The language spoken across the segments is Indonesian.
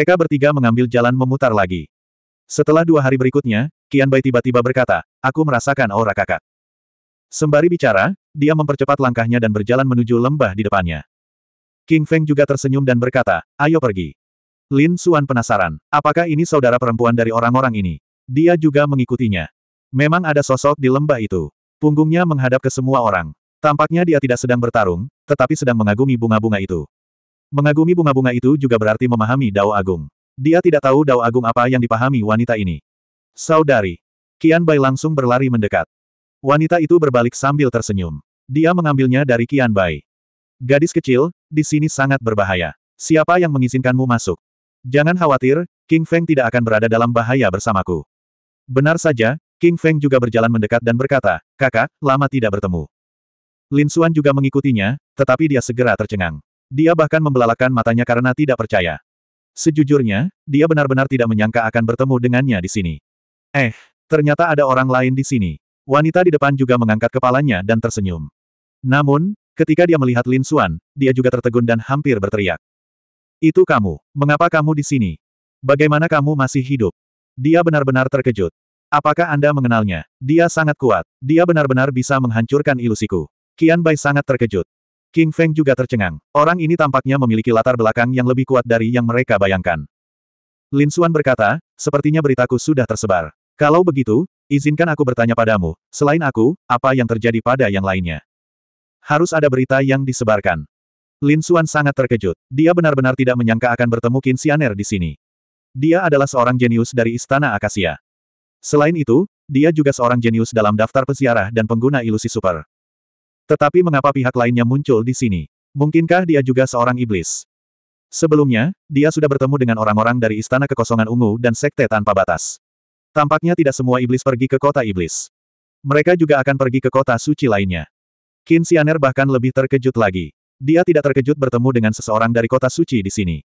Mereka bertiga mengambil jalan memutar lagi. Setelah dua hari berikutnya, Kian Bai tiba-tiba berkata, aku merasakan aura kakak. Sembari bicara, dia mempercepat langkahnya dan berjalan menuju lembah di depannya. King Feng juga tersenyum dan berkata, ayo pergi. Lin Suan penasaran, apakah ini saudara perempuan dari orang-orang ini? Dia juga mengikutinya. Memang ada sosok di lembah itu. Punggungnya menghadap ke semua orang. Tampaknya dia tidak sedang bertarung, tetapi sedang mengagumi bunga-bunga itu. Mengagumi bunga-bunga itu juga berarti memahami Dao Agung. Dia tidak tahu Dao Agung apa yang dipahami wanita ini. Saudari. Kian Bai langsung berlari mendekat. Wanita itu berbalik sambil tersenyum. Dia mengambilnya dari Kian Bai. Gadis kecil, di sini sangat berbahaya. Siapa yang mengizinkanmu masuk? Jangan khawatir, King Feng tidak akan berada dalam bahaya bersamaku. Benar saja, King Feng juga berjalan mendekat dan berkata, kakak, lama tidak bertemu. Lin Xuan juga mengikutinya, tetapi dia segera tercengang. Dia bahkan membelalakan matanya karena tidak percaya. Sejujurnya, dia benar-benar tidak menyangka akan bertemu dengannya di sini. Eh, ternyata ada orang lain di sini. Wanita di depan juga mengangkat kepalanya dan tersenyum. Namun, ketika dia melihat Lin Xuan, dia juga tertegun dan hampir berteriak. Itu kamu. Mengapa kamu di sini? Bagaimana kamu masih hidup? Dia benar-benar terkejut. Apakah Anda mengenalnya? Dia sangat kuat. Dia benar-benar bisa menghancurkan ilusiku. Qian Bai sangat terkejut. King Feng juga tercengang. Orang ini tampaknya memiliki latar belakang yang lebih kuat dari yang mereka bayangkan. Lin Xuan berkata, sepertinya beritaku sudah tersebar. Kalau begitu, izinkan aku bertanya padamu, selain aku, apa yang terjadi pada yang lainnya? Harus ada berita yang disebarkan. Lin Xuan sangat terkejut. Dia benar-benar tidak menyangka akan bertemu Qin Xianer di sini. Dia adalah seorang jenius dari Istana Akasia. Selain itu, dia juga seorang jenius dalam daftar peziarah dan pengguna ilusi super. Tetapi mengapa pihak lainnya muncul di sini? Mungkinkah dia juga seorang iblis? Sebelumnya, dia sudah bertemu dengan orang-orang dari Istana Kekosongan Ungu dan Sekte Tanpa Batas. Tampaknya tidak semua iblis pergi ke kota iblis. Mereka juga akan pergi ke kota suci lainnya. Qin Xianer bahkan lebih terkejut lagi. Dia tidak terkejut bertemu dengan seseorang dari kota suci di sini.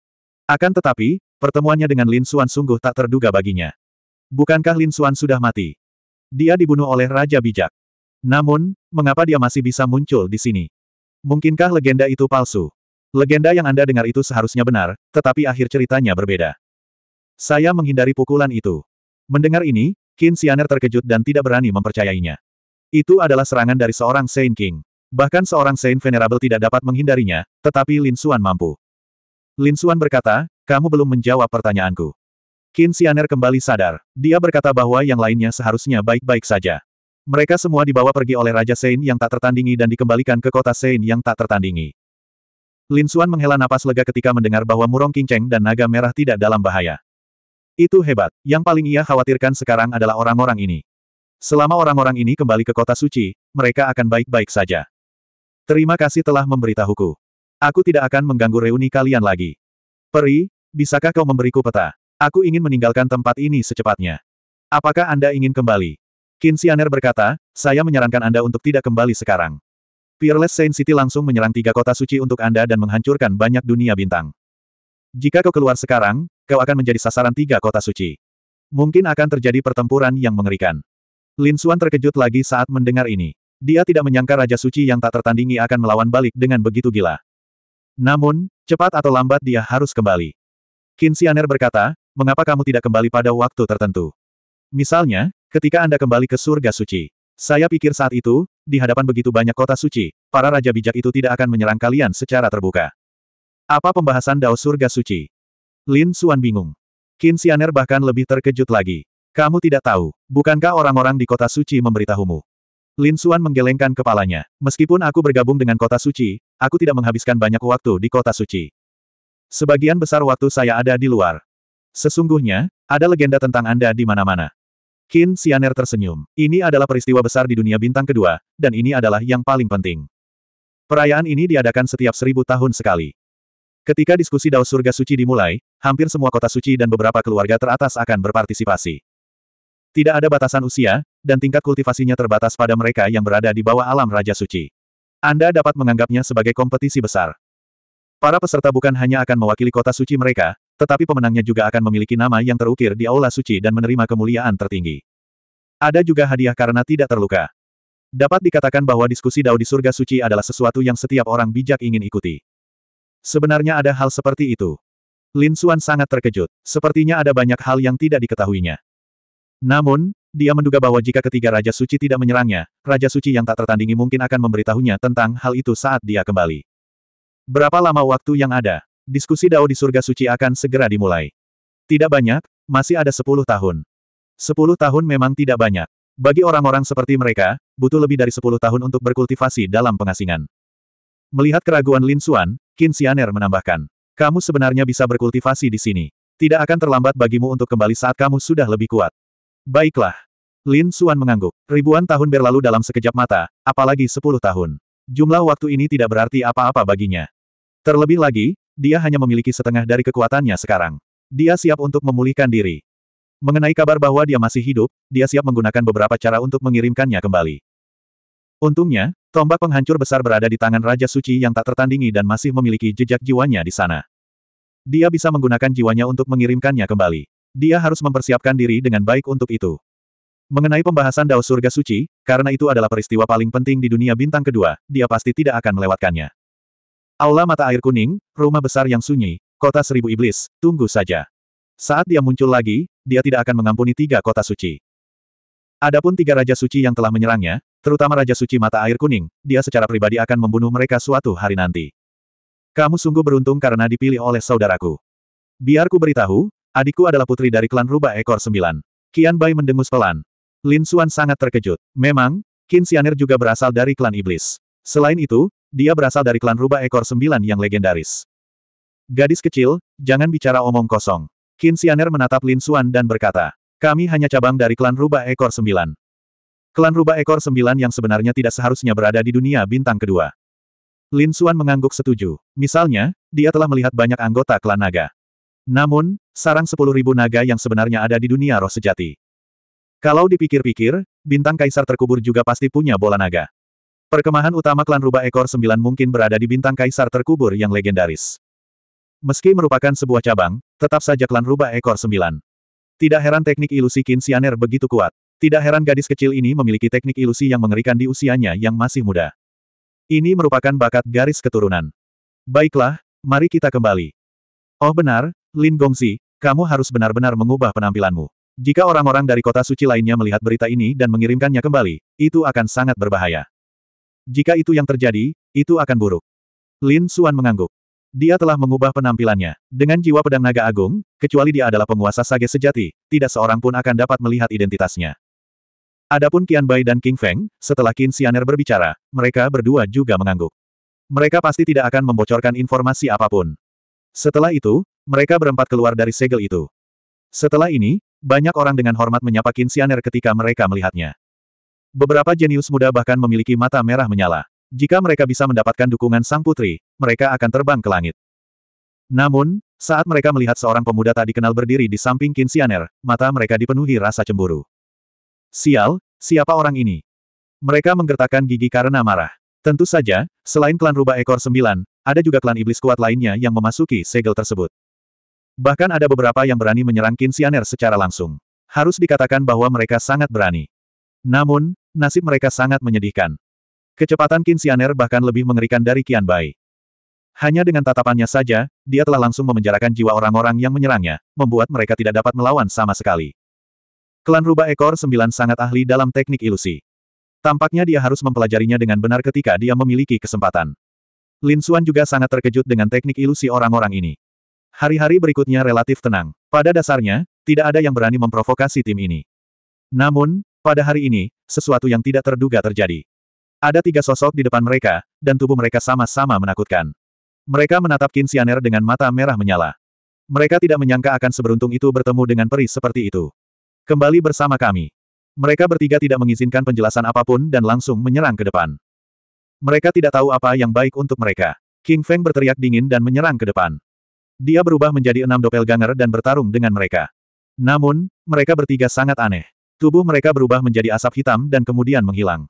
Akan tetapi, pertemuannya dengan Lin Xuan sungguh tak terduga baginya. Bukankah Lin Xuan sudah mati? Dia dibunuh oleh Raja Bijak. Namun, mengapa dia masih bisa muncul di sini? Mungkinkah legenda itu palsu? Legenda yang Anda dengar itu seharusnya benar, tetapi akhir ceritanya berbeda. Saya menghindari pukulan itu. Mendengar ini, Qin Xianer terkejut dan tidak berani mempercayainya. Itu adalah serangan dari seorang Saint King. Bahkan seorang Saint Venerable tidak dapat menghindarinya, tetapi Lin Xuan mampu. Lin Xuan berkata, kamu belum menjawab pertanyaanku. Qin Xianer kembali sadar. Dia berkata bahwa yang lainnya seharusnya baik-baik saja. Mereka semua dibawa pergi oleh Raja Sein yang tak tertandingi dan dikembalikan ke kota Sein yang tak tertandingi. Lin Xuan menghela napas lega ketika mendengar bahwa Murong Qingcheng dan Naga Merah tidak dalam bahaya. Itu hebat. Yang paling ia khawatirkan sekarang adalah orang-orang ini. Selama orang-orang ini kembali ke kota suci, mereka akan baik-baik saja. Terima kasih telah memberitahuku. Aku tidak akan mengganggu reuni kalian lagi. Peri, bisakah kau memberiku peta? Aku ingin meninggalkan tempat ini secepatnya. Apakah Anda ingin kembali? Kinsianer berkata, saya menyarankan Anda untuk tidak kembali sekarang. Peerless Saint City langsung menyerang tiga kota suci untuk Anda dan menghancurkan banyak dunia bintang. Jika kau keluar sekarang, kau akan menjadi sasaran tiga kota suci. Mungkin akan terjadi pertempuran yang mengerikan. Lin Xuan terkejut lagi saat mendengar ini. Dia tidak menyangka Raja Suci yang tak tertandingi akan melawan balik dengan begitu gila. Namun, cepat atau lambat dia harus kembali. Kinsianer berkata, mengapa kamu tidak kembali pada waktu tertentu? Misalnya, Ketika Anda kembali ke surga suci, saya pikir saat itu, di hadapan begitu banyak kota suci, para raja bijak itu tidak akan menyerang kalian secara terbuka. Apa pembahasan Dao surga suci? Lin Suan bingung. Qin Xianer bahkan lebih terkejut lagi. Kamu tidak tahu, bukankah orang-orang di kota suci memberitahumu? Lin Suan menggelengkan kepalanya. Meskipun aku bergabung dengan kota suci, aku tidak menghabiskan banyak waktu di kota suci. Sebagian besar waktu saya ada di luar. Sesungguhnya, ada legenda tentang Anda di mana-mana. Qin Xianer tersenyum. Ini adalah peristiwa besar di dunia bintang kedua, dan ini adalah yang paling penting. Perayaan ini diadakan setiap seribu tahun sekali. Ketika diskusi Dao Surga Suci dimulai, hampir semua kota suci dan beberapa keluarga teratas akan berpartisipasi. Tidak ada batasan usia, dan tingkat kultivasinya terbatas pada mereka yang berada di bawah alam Raja Suci. Anda dapat menganggapnya sebagai kompetisi besar. Para peserta bukan hanya akan mewakili kota suci mereka, tetapi pemenangnya juga akan memiliki nama yang terukir di Aula Suci dan menerima kemuliaan tertinggi. Ada juga hadiah karena tidak terluka. Dapat dikatakan bahwa diskusi Dao di surga suci adalah sesuatu yang setiap orang bijak ingin ikuti. Sebenarnya ada hal seperti itu. Lin Xuan sangat terkejut, sepertinya ada banyak hal yang tidak diketahuinya. Namun, dia menduga bahwa jika ketiga Raja Suci tidak menyerangnya, Raja Suci yang tak tertandingi mungkin akan memberitahunya tentang hal itu saat dia kembali. Berapa lama waktu yang ada? Diskusi Dao di surga suci akan segera dimulai. Tidak banyak, masih ada sepuluh tahun. Sepuluh tahun memang tidak banyak. Bagi orang-orang seperti mereka, butuh lebih dari sepuluh tahun untuk berkultivasi dalam pengasingan. Melihat keraguan Lin Xuan, Qin Xianer menambahkan. Kamu sebenarnya bisa berkultivasi di sini. Tidak akan terlambat bagimu untuk kembali saat kamu sudah lebih kuat. Baiklah. Lin Xuan mengangguk. Ribuan tahun berlalu dalam sekejap mata, apalagi sepuluh tahun. Jumlah waktu ini tidak berarti apa-apa baginya. Terlebih lagi, dia hanya memiliki setengah dari kekuatannya sekarang. Dia siap untuk memulihkan diri. Mengenai kabar bahwa dia masih hidup, dia siap menggunakan beberapa cara untuk mengirimkannya kembali. Untungnya, tombak penghancur besar berada di tangan Raja Suci yang tak tertandingi dan masih memiliki jejak jiwanya di sana. Dia bisa menggunakan jiwanya untuk mengirimkannya kembali. Dia harus mempersiapkan diri dengan baik untuk itu. Mengenai pembahasan Dao Surga Suci, karena itu adalah peristiwa paling penting di dunia bintang kedua, dia pasti tidak akan melewatkannya. Aula mata air kuning, rumah besar yang sunyi, kota seribu iblis, tunggu saja. Saat dia muncul lagi, dia tidak akan mengampuni tiga kota suci. Adapun tiga raja suci yang telah menyerangnya, terutama raja suci mata air kuning, dia secara pribadi akan membunuh mereka suatu hari nanti. Kamu sungguh beruntung karena dipilih oleh saudaraku. Biarku beritahu, adikku adalah putri dari klan Rubah Ekor Sembilan. Kian Bai mendengus pelan. Lin Xuan sangat terkejut. Memang, Qin Xianer juga berasal dari klan iblis. Selain itu, dia berasal dari klan Rubah Ekor Sembilan yang legendaris. Gadis kecil, jangan bicara omong kosong. Qin Xianer menatap Lin Xuan dan berkata, kami hanya cabang dari klan Rubah Ekor Sembilan. Klan Rubah Ekor Sembilan yang sebenarnya tidak seharusnya berada di dunia bintang kedua. Lin Xuan mengangguk setuju. Misalnya, dia telah melihat banyak anggota klan naga. Namun, sarang sepuluh ribu naga yang sebenarnya ada di dunia roh sejati. Kalau dipikir-pikir, bintang kaisar terkubur juga pasti punya bola naga. Perkemahan utama klan Rubah Ekor Sembilan mungkin berada di bintang kaisar terkubur yang legendaris. Meski merupakan sebuah cabang, tetap saja klan Rubah Ekor Sembilan. Tidak heran teknik ilusi Kinsianer begitu kuat. Tidak heran gadis kecil ini memiliki teknik ilusi yang mengerikan di usianya yang masih muda. Ini merupakan bakat garis keturunan. Baiklah, mari kita kembali. Oh benar, Lin Gongzi, kamu harus benar-benar mengubah penampilanmu. Jika orang-orang dari kota suci lainnya melihat berita ini dan mengirimkannya kembali, itu akan sangat berbahaya. Jika itu yang terjadi, itu akan buruk. Lin Suan mengangguk. Dia telah mengubah penampilannya. Dengan jiwa pedang naga agung, kecuali dia adalah penguasa sage sejati, tidak seorang pun akan dapat melihat identitasnya. Adapun Qian Bai dan King Feng, setelah Qin Xianer berbicara, mereka berdua juga mengangguk. Mereka pasti tidak akan membocorkan informasi apapun. Setelah itu, mereka berempat keluar dari segel itu. Setelah ini, banyak orang dengan hormat menyapa Qin Xianer ketika mereka melihatnya. Beberapa jenius muda bahkan memiliki mata merah menyala. Jika mereka bisa mendapatkan dukungan sang putri, mereka akan terbang ke langit. Namun, saat mereka melihat seorang pemuda tak dikenal berdiri di samping Kinsianer, mata mereka dipenuhi rasa cemburu. Sial, siapa orang ini? Mereka menggertakkan gigi karena marah. Tentu saja, selain klan rubah ekor sembilan, ada juga klan iblis kuat lainnya yang memasuki segel tersebut. Bahkan ada beberapa yang berani menyerang Kinsianer secara langsung. Harus dikatakan bahwa mereka sangat berani. Namun, nasib mereka sangat menyedihkan. Kecepatan Qin Xianer bahkan lebih mengerikan dari Qian Bai. Hanya dengan tatapannya saja, dia telah langsung memenjarakan jiwa orang-orang yang menyerangnya, membuat mereka tidak dapat melawan sama sekali. Klan Rubah Ekor Sembilan sangat ahli dalam teknik ilusi. Tampaknya dia harus mempelajarinya dengan benar ketika dia memiliki kesempatan. Lin Xuan juga sangat terkejut dengan teknik ilusi orang-orang ini. Hari-hari berikutnya relatif tenang. Pada dasarnya, tidak ada yang berani memprovokasi tim ini. Namun, pada hari ini, sesuatu yang tidak terduga terjadi. Ada tiga sosok di depan mereka, dan tubuh mereka sama-sama menakutkan. Mereka menatap Kinsianer dengan mata merah menyala. Mereka tidak menyangka akan seberuntung itu bertemu dengan peri seperti itu. Kembali bersama kami. Mereka bertiga tidak mengizinkan penjelasan apapun dan langsung menyerang ke depan. Mereka tidak tahu apa yang baik untuk mereka. King Feng berteriak dingin dan menyerang ke depan. Dia berubah menjadi enam doppelganger dan bertarung dengan mereka. Namun, mereka bertiga sangat aneh. Tubuh mereka berubah menjadi asap hitam dan kemudian menghilang.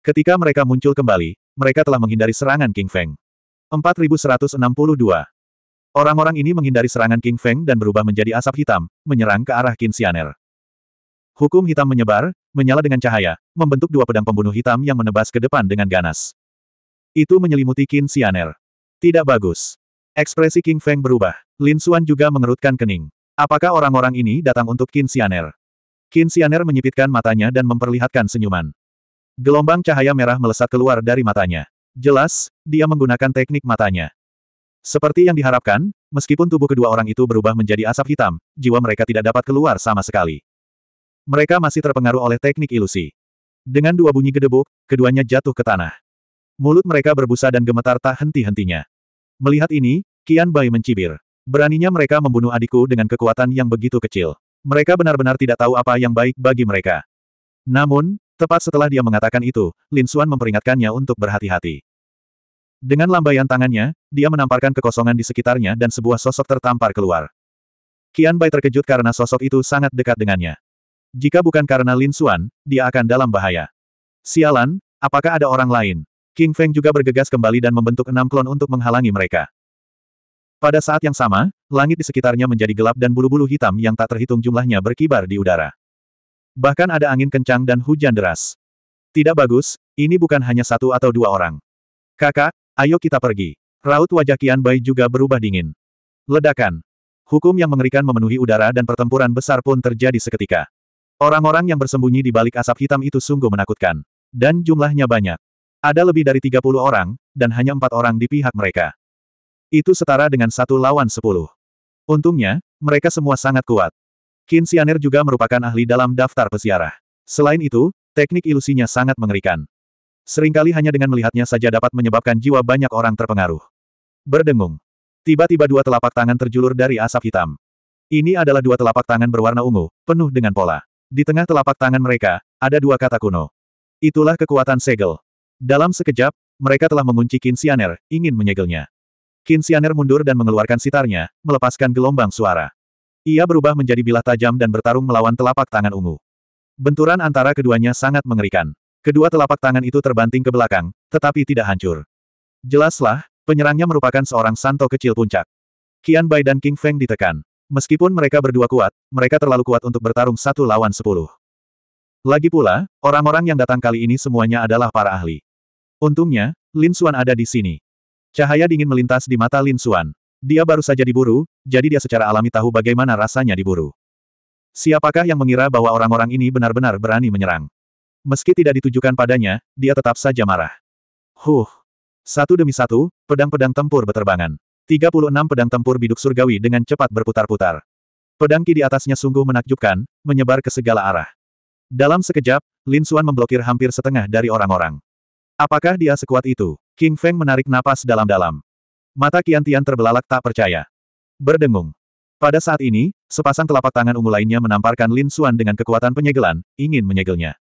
Ketika mereka muncul kembali, mereka telah menghindari serangan King Feng. 4162. Orang-orang ini menghindari serangan King Feng dan berubah menjadi asap hitam, menyerang ke arah Kinsianer. Hukum hitam menyebar, menyala dengan cahaya, membentuk dua pedang pembunuh hitam yang menebas ke depan dengan ganas. Itu menyelimuti Kinsianer. Tidak bagus. Ekspresi King Feng berubah. Lin Xuan juga mengerutkan kening. Apakah orang-orang ini datang untuk Kinsianer? Qin Xianer menyipitkan matanya dan memperlihatkan senyuman. Gelombang cahaya merah melesat keluar dari matanya. Jelas, dia menggunakan teknik matanya. Seperti yang diharapkan, meskipun tubuh kedua orang itu berubah menjadi asap hitam, jiwa mereka tidak dapat keluar sama sekali. Mereka masih terpengaruh oleh teknik ilusi. Dengan dua bunyi gedebuk, keduanya jatuh ke tanah. Mulut mereka berbusa dan gemetar tak henti-hentinya. Melihat ini, Kian Bai mencibir. Beraninya mereka membunuh adikku dengan kekuatan yang begitu kecil. Mereka benar-benar tidak tahu apa yang baik bagi mereka. Namun, tepat setelah dia mengatakan itu, Lin Suan memperingatkannya untuk berhati-hati. Dengan lambaian tangannya, dia menamparkan kekosongan di sekitarnya dan sebuah sosok tertampar keluar. Qian Bai terkejut karena sosok itu sangat dekat dengannya. Jika bukan karena Lin Suan, dia akan dalam bahaya. Sialan, apakah ada orang lain? King Feng juga bergegas kembali dan membentuk enam klon untuk menghalangi mereka. Pada saat yang sama, langit di sekitarnya menjadi gelap dan bulu-bulu hitam yang tak terhitung jumlahnya berkibar di udara. Bahkan ada angin kencang dan hujan deras. Tidak bagus, ini bukan hanya satu atau dua orang. Kakak, ayo kita pergi. Raut wajah Qian Bai juga berubah dingin. Ledakan. Hukum yang mengerikan memenuhi udara dan pertempuran besar pun terjadi seketika. Orang-orang yang bersembunyi di balik asap hitam itu sungguh menakutkan. Dan jumlahnya banyak. Ada lebih dari 30 orang, dan hanya empat orang di pihak mereka. Itu setara dengan satu lawan sepuluh. Untungnya, mereka semua sangat kuat. Qin Xianer juga merupakan ahli dalam daftar peziarah. Selain itu, teknik ilusinya sangat mengerikan. Seringkali hanya dengan melihatnya saja dapat menyebabkan jiwa banyak orang terpengaruh. Berdengung. Tiba-tiba dua telapak tangan terjulur dari asap hitam. Ini adalah dua telapak tangan berwarna ungu, penuh dengan pola. Di tengah telapak tangan mereka, ada dua kata kuno. Itulah kekuatan segel. Dalam sekejap, mereka telah mengunci Qin Xianer, ingin menyegelnya. Kinsianer mundur dan mengeluarkan sitarnya, melepaskan gelombang suara. Ia berubah menjadi bilah tajam dan bertarung melawan telapak tangan ungu. Benturan antara keduanya sangat mengerikan. Kedua telapak tangan itu terbanting ke belakang, tetapi tidak hancur. Jelaslah, penyerangnya merupakan seorang santo kecil puncak. Qian Bai dan King Feng ditekan. Meskipun mereka berdua kuat, mereka terlalu kuat untuk bertarung satu lawan sepuluh. Lagi pula, orang-orang yang datang kali ini semuanya adalah para ahli. Untungnya, Lin Xuan ada di sini. Cahaya dingin melintas di mata Lin Xuan. Dia baru saja diburu, jadi dia secara alami tahu bagaimana rasanya diburu. Siapakah yang mengira bahwa orang-orang ini benar-benar berani menyerang? Meski tidak ditujukan padanya, dia tetap saja marah. Huh! Satu demi satu, pedang-pedang tempur beterbangan. 36 pedang tempur biduk surgawi dengan cepat berputar-putar. Pedang ki di atasnya sungguh menakjubkan, menyebar ke segala arah. Dalam sekejap, Lin Xuan memblokir hampir setengah dari orang-orang. Apakah dia sekuat itu? King Feng menarik napas dalam-dalam. Mata Kiantian terbelalak tak percaya. Berdengung. Pada saat ini, sepasang telapak tangan ungu lainnya menamparkan Lin Xuan dengan kekuatan penyegelan, ingin menyegelnya.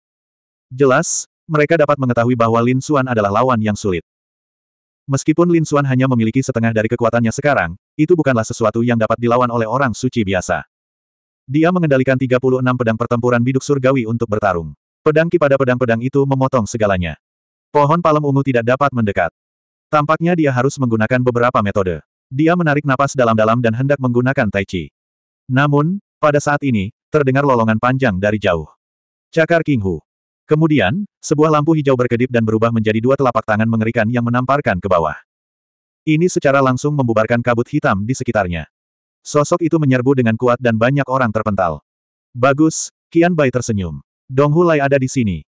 Jelas, mereka dapat mengetahui bahwa Lin Xuan adalah lawan yang sulit. Meskipun Lin Xuan hanya memiliki setengah dari kekuatannya sekarang, itu bukanlah sesuatu yang dapat dilawan oleh orang suci biasa. Dia mengendalikan 36 pedang pertempuran biduk surgawi untuk bertarung. Pedang ki pada pedang-pedang itu memotong segalanya. Pohon palem ungu tidak dapat mendekat. Tampaknya dia harus menggunakan beberapa metode. Dia menarik napas dalam-dalam dan hendak menggunakan tai chi. Namun, pada saat ini, terdengar lolongan panjang dari jauh. Cakar King Hu. Kemudian, sebuah lampu hijau berkedip dan berubah menjadi dua telapak tangan mengerikan yang menamparkan ke bawah. Ini secara langsung membubarkan kabut hitam di sekitarnya. Sosok itu menyerbu dengan kuat dan banyak orang terpental. Bagus, Kian Bai tersenyum. Dong Lai ada di sini.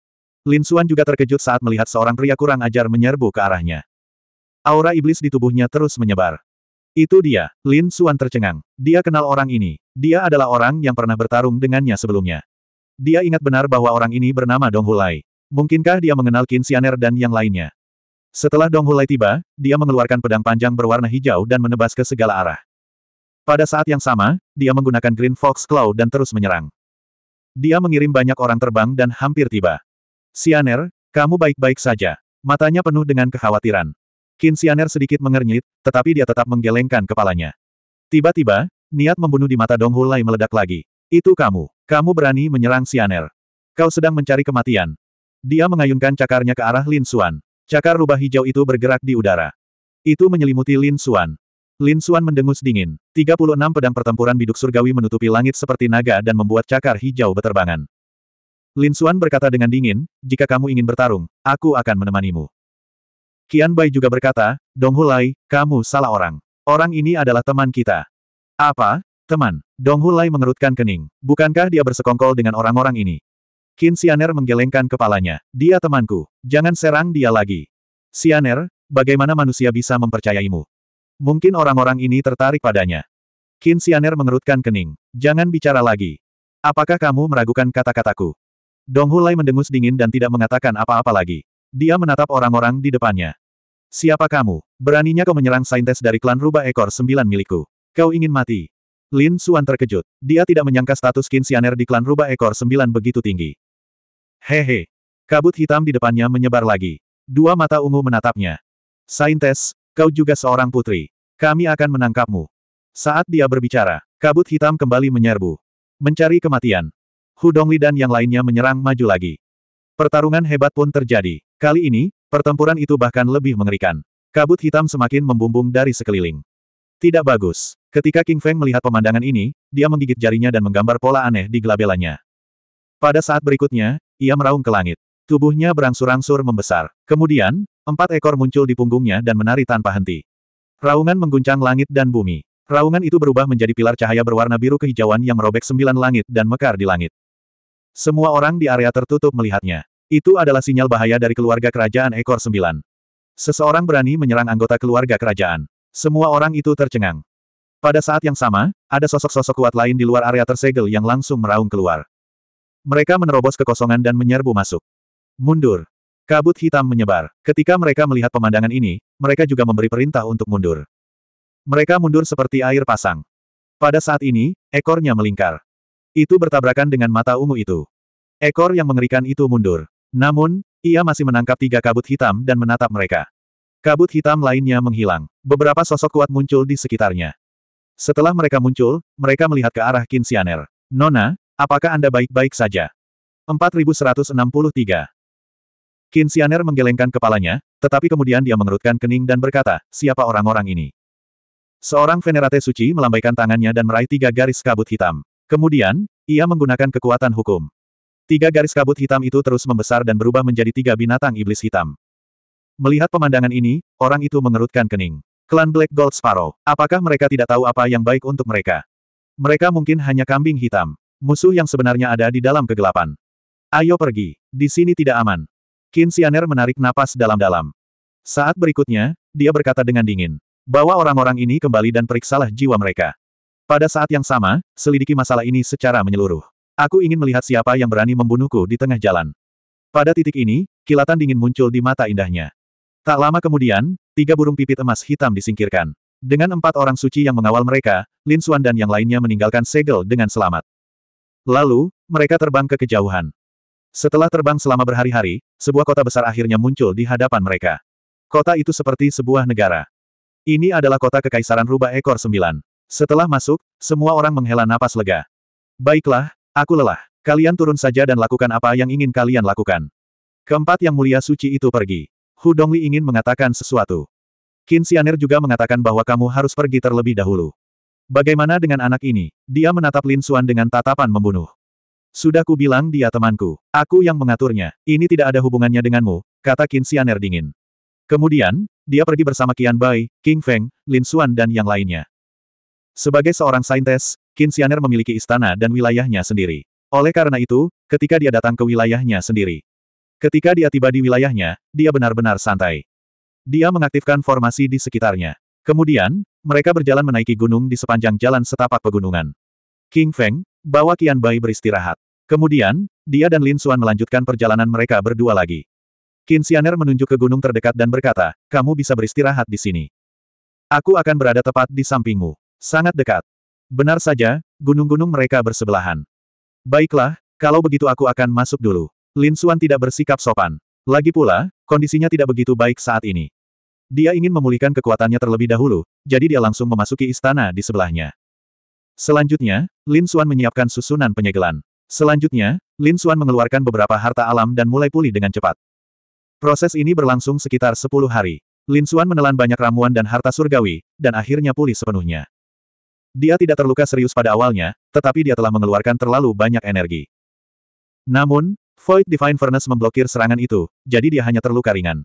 Lin Suan juga terkejut saat melihat seorang pria kurang ajar menyerbu ke arahnya. Aura iblis di tubuhnya terus menyebar. Itu dia, Lin Suan tercengang. Dia kenal orang ini. Dia adalah orang yang pernah bertarung dengannya sebelumnya. Dia ingat benar bahwa orang ini bernama Dong Hulai. Mungkinkah dia mengenal Qin Xianer dan yang lainnya? Setelah Dong Hulai tiba, dia mengeluarkan pedang panjang berwarna hijau dan menebas ke segala arah. Pada saat yang sama, dia menggunakan Green Fox Claw dan terus menyerang. Dia mengirim banyak orang terbang dan hampir tiba. Sianer, kamu baik-baik saja. Matanya penuh dengan kekhawatiran. Kin Sianer sedikit mengernyit, tetapi dia tetap menggelengkan kepalanya. Tiba-tiba, niat membunuh di mata Dong Hulai meledak lagi. Itu kamu. Kamu berani menyerang Sianer. Kau sedang mencari kematian. Dia mengayunkan cakarnya ke arah Lin Xuan. Cakar rubah hijau itu bergerak di udara. Itu menyelimuti Lin Xuan. Lin Xuan mendengus dingin. 36 pedang pertempuran biduk surgawi menutupi langit seperti naga dan membuat cakar hijau beterbangan. Lin Suan berkata dengan dingin, jika kamu ingin bertarung, aku akan menemanimu. Qian Bai juga berkata, Dong Hulai, kamu salah orang. Orang ini adalah teman kita. Apa? Teman? Dong Hulai mengerutkan kening. Bukankah dia bersekongkol dengan orang-orang ini? Qin Xianer menggelengkan kepalanya. Dia temanku. Jangan serang dia lagi. Xianer, bagaimana manusia bisa mempercayaimu? Mungkin orang-orang ini tertarik padanya. Qin Xianer mengerutkan kening. Jangan bicara lagi. Apakah kamu meragukan kata-kataku? Dong Hulai mendengus dingin dan tidak mengatakan apa-apa lagi. Dia menatap orang-orang di depannya. Siapa kamu? Beraninya kau menyerang saintes dari klan rubah ekor sembilan milikku. Kau ingin mati. Lin Suan terkejut. Dia tidak menyangka status kinsianer di klan rubah ekor sembilan begitu tinggi. Hehe. Kabut hitam di depannya menyebar lagi. Dua mata ungu menatapnya. Saintes, kau juga seorang putri. Kami akan menangkapmu. Saat dia berbicara, kabut hitam kembali menyerbu. Mencari kematian. Hu Dongli dan yang lainnya menyerang maju lagi. Pertarungan hebat pun terjadi. Kali ini, pertempuran itu bahkan lebih mengerikan. Kabut hitam semakin membumbung dari sekeliling. Tidak bagus. Ketika King Feng melihat pemandangan ini, dia menggigit jarinya dan menggambar pola aneh di gelabelannya. Pada saat berikutnya, ia meraung ke langit. Tubuhnya berangsur-angsur membesar. Kemudian, empat ekor muncul di punggungnya dan menari tanpa henti. Raungan mengguncang langit dan bumi. Raungan itu berubah menjadi pilar cahaya berwarna biru kehijauan yang merobek sembilan langit dan mekar di langit. Semua orang di area tertutup melihatnya. Itu adalah sinyal bahaya dari keluarga kerajaan ekor sembilan. Seseorang berani menyerang anggota keluarga kerajaan. Semua orang itu tercengang. Pada saat yang sama, ada sosok-sosok kuat lain di luar area tersegel yang langsung meraung keluar. Mereka menerobos kekosongan dan menyerbu masuk. Mundur. Kabut hitam menyebar. Ketika mereka melihat pemandangan ini, mereka juga memberi perintah untuk mundur. Mereka mundur seperti air pasang. Pada saat ini, ekornya melingkar. Itu bertabrakan dengan mata ungu itu. Ekor yang mengerikan itu mundur. Namun, ia masih menangkap tiga kabut hitam dan menatap mereka. Kabut hitam lainnya menghilang. Beberapa sosok kuat muncul di sekitarnya. Setelah mereka muncul, mereka melihat ke arah Kinsianer. Nona, apakah Anda baik-baik saja? 4163. Kinsianer menggelengkan kepalanya, tetapi kemudian dia mengerutkan kening dan berkata, siapa orang-orang ini? Seorang venerate suci melambaikan tangannya dan meraih tiga garis kabut hitam. Kemudian, ia menggunakan kekuatan hukum. Tiga garis kabut hitam itu terus membesar dan berubah menjadi tiga binatang iblis hitam. Melihat pemandangan ini, orang itu mengerutkan kening. Klan Black Gold Sparrow, apakah mereka tidak tahu apa yang baik untuk mereka? Mereka mungkin hanya kambing hitam. Musuh yang sebenarnya ada di dalam kegelapan. Ayo pergi, di sini tidak aman. Qin Xianer menarik napas dalam-dalam. Saat berikutnya, dia berkata dengan dingin. Bawa orang-orang ini kembali dan periksalah jiwa mereka. Pada saat yang sama, selidiki masalah ini secara menyeluruh. Aku ingin melihat siapa yang berani membunuhku di tengah jalan. Pada titik ini, kilatan dingin muncul di mata indahnya. Tak lama kemudian, tiga burung pipit emas hitam disingkirkan. Dengan empat orang suci yang mengawal mereka, Lin Xuan dan yang lainnya meninggalkan segel dengan selamat. Lalu, mereka terbang ke kejauhan. Setelah terbang selama berhari-hari, sebuah kota besar akhirnya muncul di hadapan mereka. Kota itu seperti sebuah negara. Ini adalah kota Kekaisaran Rubah Ekor Sembilan. Setelah masuk, semua orang menghela napas lega. Baiklah, aku lelah. Kalian turun saja dan lakukan apa yang ingin kalian lakukan. Keempat yang mulia suci itu pergi. Hu Dongli ingin mengatakan sesuatu. Qin Xianer juga mengatakan bahwa kamu harus pergi terlebih dahulu. Bagaimana dengan anak ini? Dia menatap Lin Xuan dengan tatapan membunuh. Sudah ku bilang dia temanku. Aku yang mengaturnya. Ini tidak ada hubungannya denganmu, kata Qin Xianer dingin. Kemudian, dia pergi bersama Qian Bai, King Feng, Lin Xuan dan yang lainnya. Sebagai seorang saintes, Kinsianer memiliki istana dan wilayahnya sendiri. Oleh karena itu, ketika dia datang ke wilayahnya sendiri. Ketika dia tiba di wilayahnya, dia benar-benar santai. Dia mengaktifkan formasi di sekitarnya. Kemudian, mereka berjalan menaiki gunung di sepanjang jalan setapak pegunungan. King Feng, bawa Qian Bai beristirahat. Kemudian, dia dan Lin Xuan melanjutkan perjalanan mereka berdua lagi. Kinsianer menunjuk ke gunung terdekat dan berkata, kamu bisa beristirahat di sini. Aku akan berada tepat di sampingmu. Sangat dekat. Benar saja, gunung-gunung mereka bersebelahan. Baiklah, kalau begitu aku akan masuk dulu. Lin Xuan tidak bersikap sopan. Lagi pula, kondisinya tidak begitu baik saat ini. Dia ingin memulihkan kekuatannya terlebih dahulu, jadi dia langsung memasuki istana di sebelahnya. Selanjutnya, Lin Xuan menyiapkan susunan penyegelan. Selanjutnya, Lin Xuan mengeluarkan beberapa harta alam dan mulai pulih dengan cepat. Proses ini berlangsung sekitar 10 hari. Lin Xuan menelan banyak ramuan dan harta surgawi, dan akhirnya pulih sepenuhnya. Dia tidak terluka serius pada awalnya, tetapi dia telah mengeluarkan terlalu banyak energi. Namun, Void Divine Furnace memblokir serangan itu, jadi dia hanya terluka ringan.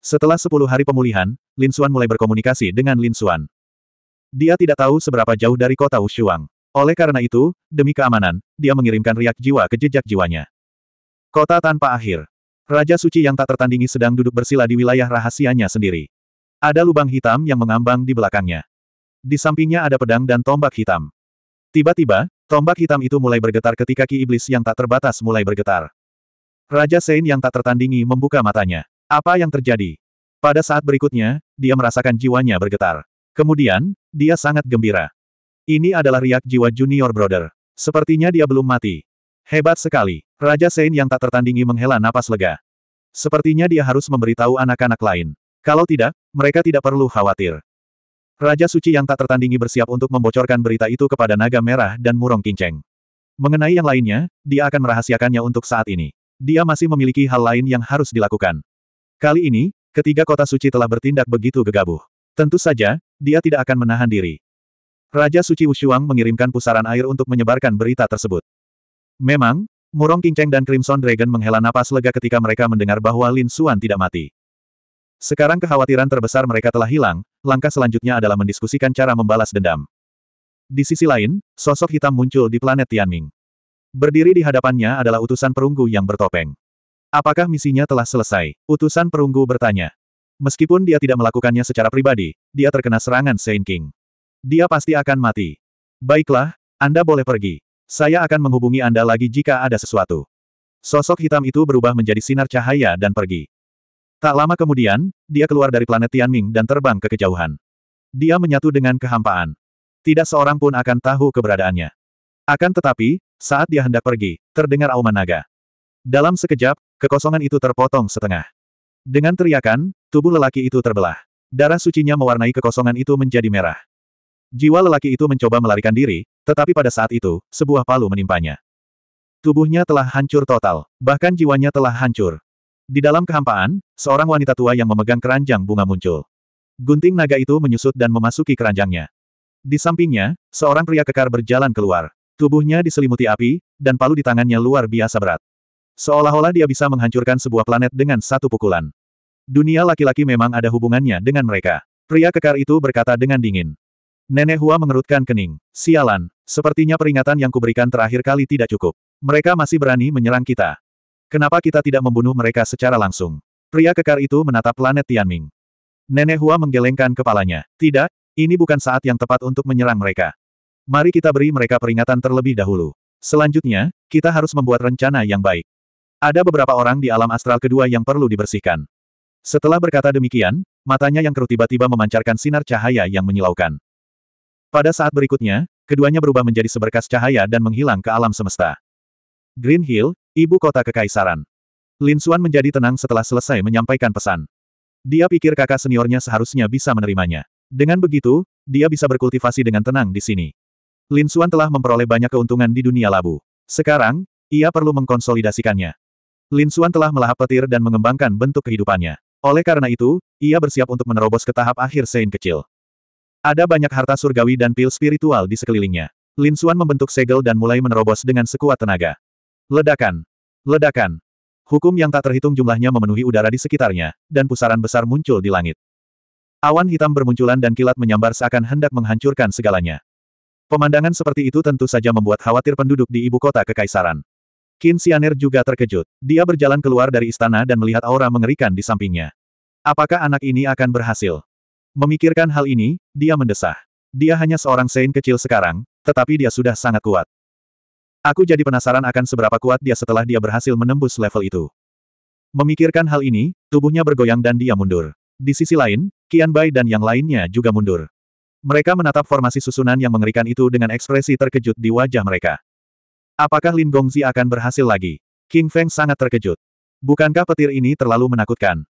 Setelah 10 hari pemulihan, Lin Xuan mulai berkomunikasi dengan Lin Xuan. Dia tidak tahu seberapa jauh dari kota Wushuang. Oleh karena itu, demi keamanan, dia mengirimkan riak jiwa ke jejak jiwanya. Kota tanpa akhir. Raja suci yang tak tertandingi sedang duduk bersila di wilayah rahasianya sendiri. Ada lubang hitam yang mengambang di belakangnya. Di sampingnya ada pedang dan tombak hitam. Tiba-tiba, tombak hitam itu mulai bergetar ketika ki iblis yang tak terbatas mulai bergetar. Raja Sein yang tak tertandingi membuka matanya. Apa yang terjadi? Pada saat berikutnya, dia merasakan jiwanya bergetar. Kemudian, dia sangat gembira. Ini adalah riak jiwa junior brother. Sepertinya dia belum mati. Hebat sekali. Raja Sein yang tak tertandingi menghela napas lega. Sepertinya dia harus memberitahu anak-anak lain. Kalau tidak, mereka tidak perlu khawatir. Raja suci yang tak tertandingi bersiap untuk membocorkan berita itu kepada naga merah dan murong kinceng. Mengenai yang lainnya, dia akan merahasiakannya untuk saat ini. Dia masih memiliki hal lain yang harus dilakukan. Kali ini, ketiga kota suci telah bertindak begitu gegabah. Tentu saja, dia tidak akan menahan diri. Raja Suci Wushuang mengirimkan pusaran air untuk menyebarkan berita tersebut. Memang, Murong Kinceng dan Crimson Dragon menghela napas lega ketika mereka mendengar bahwa Lin Xuan tidak mati. Sekarang kekhawatiran terbesar mereka telah hilang, langkah selanjutnya adalah mendiskusikan cara membalas dendam. Di sisi lain, sosok hitam muncul di planet Tianming. Berdiri di hadapannya adalah utusan perunggu yang bertopeng. Apakah misinya telah selesai? Utusan perunggu bertanya. Meskipun dia tidak melakukannya secara pribadi, dia terkena serangan Saint King. Dia pasti akan mati. Baiklah, Anda boleh pergi. Saya akan menghubungi Anda lagi jika ada sesuatu. Sosok hitam itu berubah menjadi sinar cahaya dan pergi. Tak lama kemudian, dia keluar dari planet Tianming dan terbang ke kejauhan. Dia menyatu dengan kehampaan. Tidak seorang pun akan tahu keberadaannya. Akan tetapi, saat dia hendak pergi, terdengar auman naga. Dalam sekejap, kekosongan itu terpotong setengah. Dengan teriakan, tubuh lelaki itu terbelah. Darah sucinya mewarnai kekosongan itu menjadi merah. Jiwa lelaki itu mencoba melarikan diri, tetapi pada saat itu, sebuah palu menimpanya. Tubuhnya telah hancur total, bahkan jiwanya telah hancur. Di dalam kehampaan, seorang wanita tua yang memegang keranjang bunga muncul. Gunting naga itu menyusut dan memasuki keranjangnya. Di sampingnya, seorang pria kekar berjalan keluar. Tubuhnya diselimuti api, dan palu di tangannya luar biasa berat. Seolah-olah dia bisa menghancurkan sebuah planet dengan satu pukulan. Dunia laki-laki memang ada hubungannya dengan mereka. Pria kekar itu berkata dengan dingin. Nenek Hua mengerutkan kening. Sialan, sepertinya peringatan yang kuberikan terakhir kali tidak cukup. Mereka masih berani menyerang kita. Kenapa kita tidak membunuh mereka secara langsung? Pria kekar itu menatap planet Tianming. Nenek Hua menggelengkan kepalanya. Tidak, ini bukan saat yang tepat untuk menyerang mereka. Mari kita beri mereka peringatan terlebih dahulu. Selanjutnya, kita harus membuat rencana yang baik. Ada beberapa orang di alam astral kedua yang perlu dibersihkan. Setelah berkata demikian, matanya yang keruh tiba-tiba memancarkan sinar cahaya yang menyilaukan. Pada saat berikutnya, keduanya berubah menjadi seberkas cahaya dan menghilang ke alam semesta. Green Hill, Ibu kota kekaisaran. Lin Xuan menjadi tenang setelah selesai menyampaikan pesan. Dia pikir kakak seniornya seharusnya bisa menerimanya. Dengan begitu, dia bisa berkultivasi dengan tenang di sini. Lin Xuan telah memperoleh banyak keuntungan di dunia labu. Sekarang, ia perlu mengkonsolidasikannya. Lin Xuan telah melahap petir dan mengembangkan bentuk kehidupannya. Oleh karena itu, ia bersiap untuk menerobos ke tahap akhir sein kecil. Ada banyak harta surgawi dan pil spiritual di sekelilingnya. Lin Xuan membentuk segel dan mulai menerobos dengan sekuat tenaga. Ledakan. Ledakan. Hukum yang tak terhitung jumlahnya memenuhi udara di sekitarnya, dan pusaran besar muncul di langit. Awan hitam bermunculan dan kilat menyambar seakan hendak menghancurkan segalanya. Pemandangan seperti itu tentu saja membuat khawatir penduduk di ibu kota kekaisaran. Qin Xianer juga terkejut. Dia berjalan keluar dari istana dan melihat aura mengerikan di sampingnya. Apakah anak ini akan berhasil? Memikirkan hal ini, dia mendesah. Dia hanya seorang Sein kecil sekarang, tetapi dia sudah sangat kuat. Aku jadi penasaran akan seberapa kuat dia setelah dia berhasil menembus level itu. Memikirkan hal ini, tubuhnya bergoyang dan dia mundur. Di sisi lain, Qian Bai dan yang lainnya juga mundur. Mereka menatap formasi susunan yang mengerikan itu dengan ekspresi terkejut di wajah mereka. Apakah Lin Gongzi akan berhasil lagi? King Feng sangat terkejut. Bukankah petir ini terlalu menakutkan?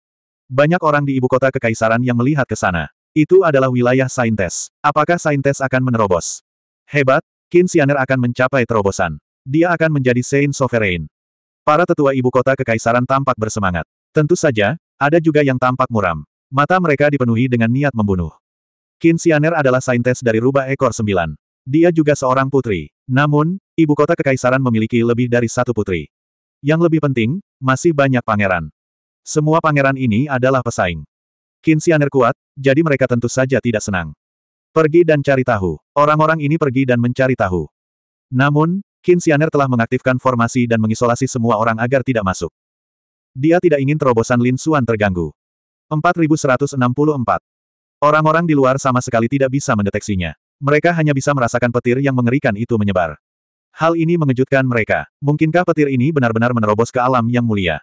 Banyak orang di ibu kota kekaisaran yang melihat ke sana. Itu adalah wilayah Saintes. Apakah Saintes akan menerobos? Hebat, Qin Xianer akan mencapai terobosan. Dia akan menjadi Saint Sovereign. Para tetua ibu kota kekaisaran tampak bersemangat. Tentu saja, ada juga yang tampak muram. Mata mereka dipenuhi dengan niat membunuh. Qin Xianer adalah saintes dari rubah ekor sembilan. Dia juga seorang putri. Namun, ibu kota kekaisaran memiliki lebih dari satu putri. Yang lebih penting, masih banyak pangeran. Semua pangeran ini adalah pesaing. Qin Xianer kuat, jadi mereka tentu saja tidak senang. Pergi dan cari tahu. Orang-orang ini pergi dan mencari tahu. Namun, Kinsianer telah mengaktifkan formasi dan mengisolasi semua orang agar tidak masuk. Dia tidak ingin terobosan Lin Xuan terganggu. 4164. Orang-orang di luar sama sekali tidak bisa mendeteksinya. Mereka hanya bisa merasakan petir yang mengerikan itu menyebar. Hal ini mengejutkan mereka. Mungkinkah petir ini benar-benar menerobos ke alam yang mulia?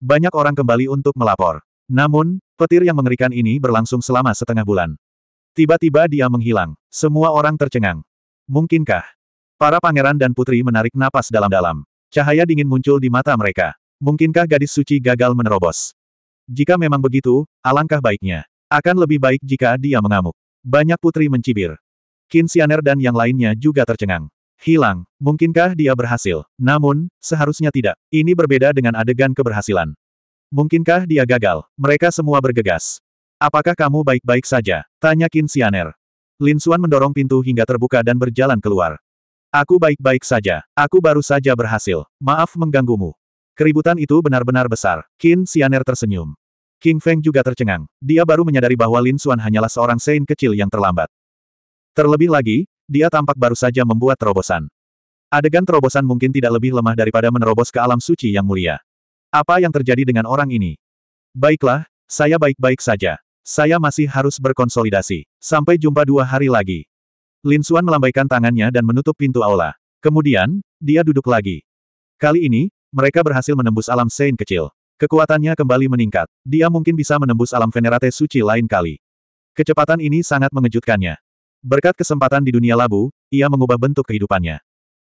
Banyak orang kembali untuk melapor. Namun, petir yang mengerikan ini berlangsung selama setengah bulan. Tiba-tiba dia menghilang. Semua orang tercengang. Mungkinkah? Para pangeran dan putri menarik napas dalam-dalam. Cahaya dingin muncul di mata mereka. Mungkinkah gadis suci gagal menerobos? Jika memang begitu, alangkah baiknya. Akan lebih baik jika dia mengamuk. Banyak putri mencibir. Kinsianer dan yang lainnya juga tercengang. Hilang, mungkinkah dia berhasil? Namun, seharusnya tidak. Ini berbeda dengan adegan keberhasilan. Mungkinkah dia gagal? Mereka semua bergegas. Apakah kamu baik-baik saja? Tanya Qin Xianer. Lin Xuan mendorong pintu hingga terbuka dan berjalan keluar. Aku baik-baik saja. Aku baru saja berhasil. Maaf mengganggumu. Keributan itu benar-benar besar. Qin Xianer tersenyum. King Feng juga tercengang. Dia baru menyadari bahwa Lin Xuan hanyalah seorang sein kecil yang terlambat. Terlebih lagi, dia tampak baru saja membuat terobosan. Adegan terobosan mungkin tidak lebih lemah daripada menerobos ke alam suci yang mulia. Apa yang terjadi dengan orang ini? Baiklah, saya baik-baik saja. Saya masih harus berkonsolidasi. Sampai jumpa dua hari lagi. Lin Xuan melambaikan tangannya dan menutup pintu aula. Kemudian, dia duduk lagi. Kali ini, mereka berhasil menembus alam Sein kecil. Kekuatannya kembali meningkat. Dia mungkin bisa menembus alam Venerate suci lain kali. Kecepatan ini sangat mengejutkannya. Berkat kesempatan di dunia labu, ia mengubah bentuk kehidupannya.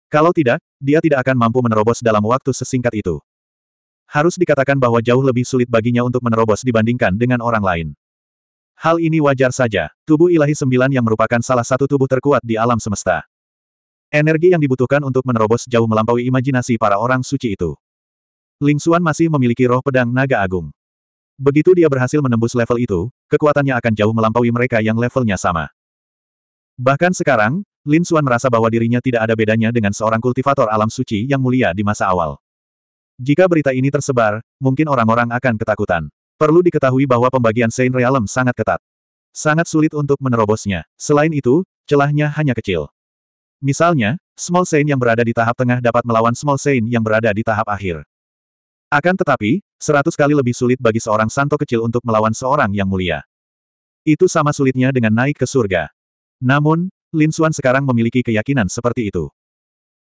Kalau tidak, dia tidak akan mampu menerobos dalam waktu sesingkat itu. Harus dikatakan bahwa jauh lebih sulit baginya untuk menerobos dibandingkan dengan orang lain. Hal ini wajar saja, tubuh ilahi sembilan yang merupakan salah satu tubuh terkuat di alam semesta. Energi yang dibutuhkan untuk menerobos jauh melampaui imajinasi para orang suci itu. Ling Xuan masih memiliki roh pedang naga agung. Begitu dia berhasil menembus level itu, kekuatannya akan jauh melampaui mereka yang levelnya sama. Bahkan sekarang, Lin Xuan merasa bahwa dirinya tidak ada bedanya dengan seorang kultivator alam suci yang mulia di masa awal. Jika berita ini tersebar, mungkin orang-orang akan ketakutan. Perlu diketahui bahwa pembagian Saint Realm sangat ketat. Sangat sulit untuk menerobosnya. Selain itu, celahnya hanya kecil. Misalnya, Small Saint yang berada di tahap tengah dapat melawan Small Saint yang berada di tahap akhir. Akan tetapi, seratus kali lebih sulit bagi seorang santo kecil untuk melawan seorang yang mulia. Itu sama sulitnya dengan naik ke surga. Namun, Lin Xuan sekarang memiliki keyakinan seperti itu.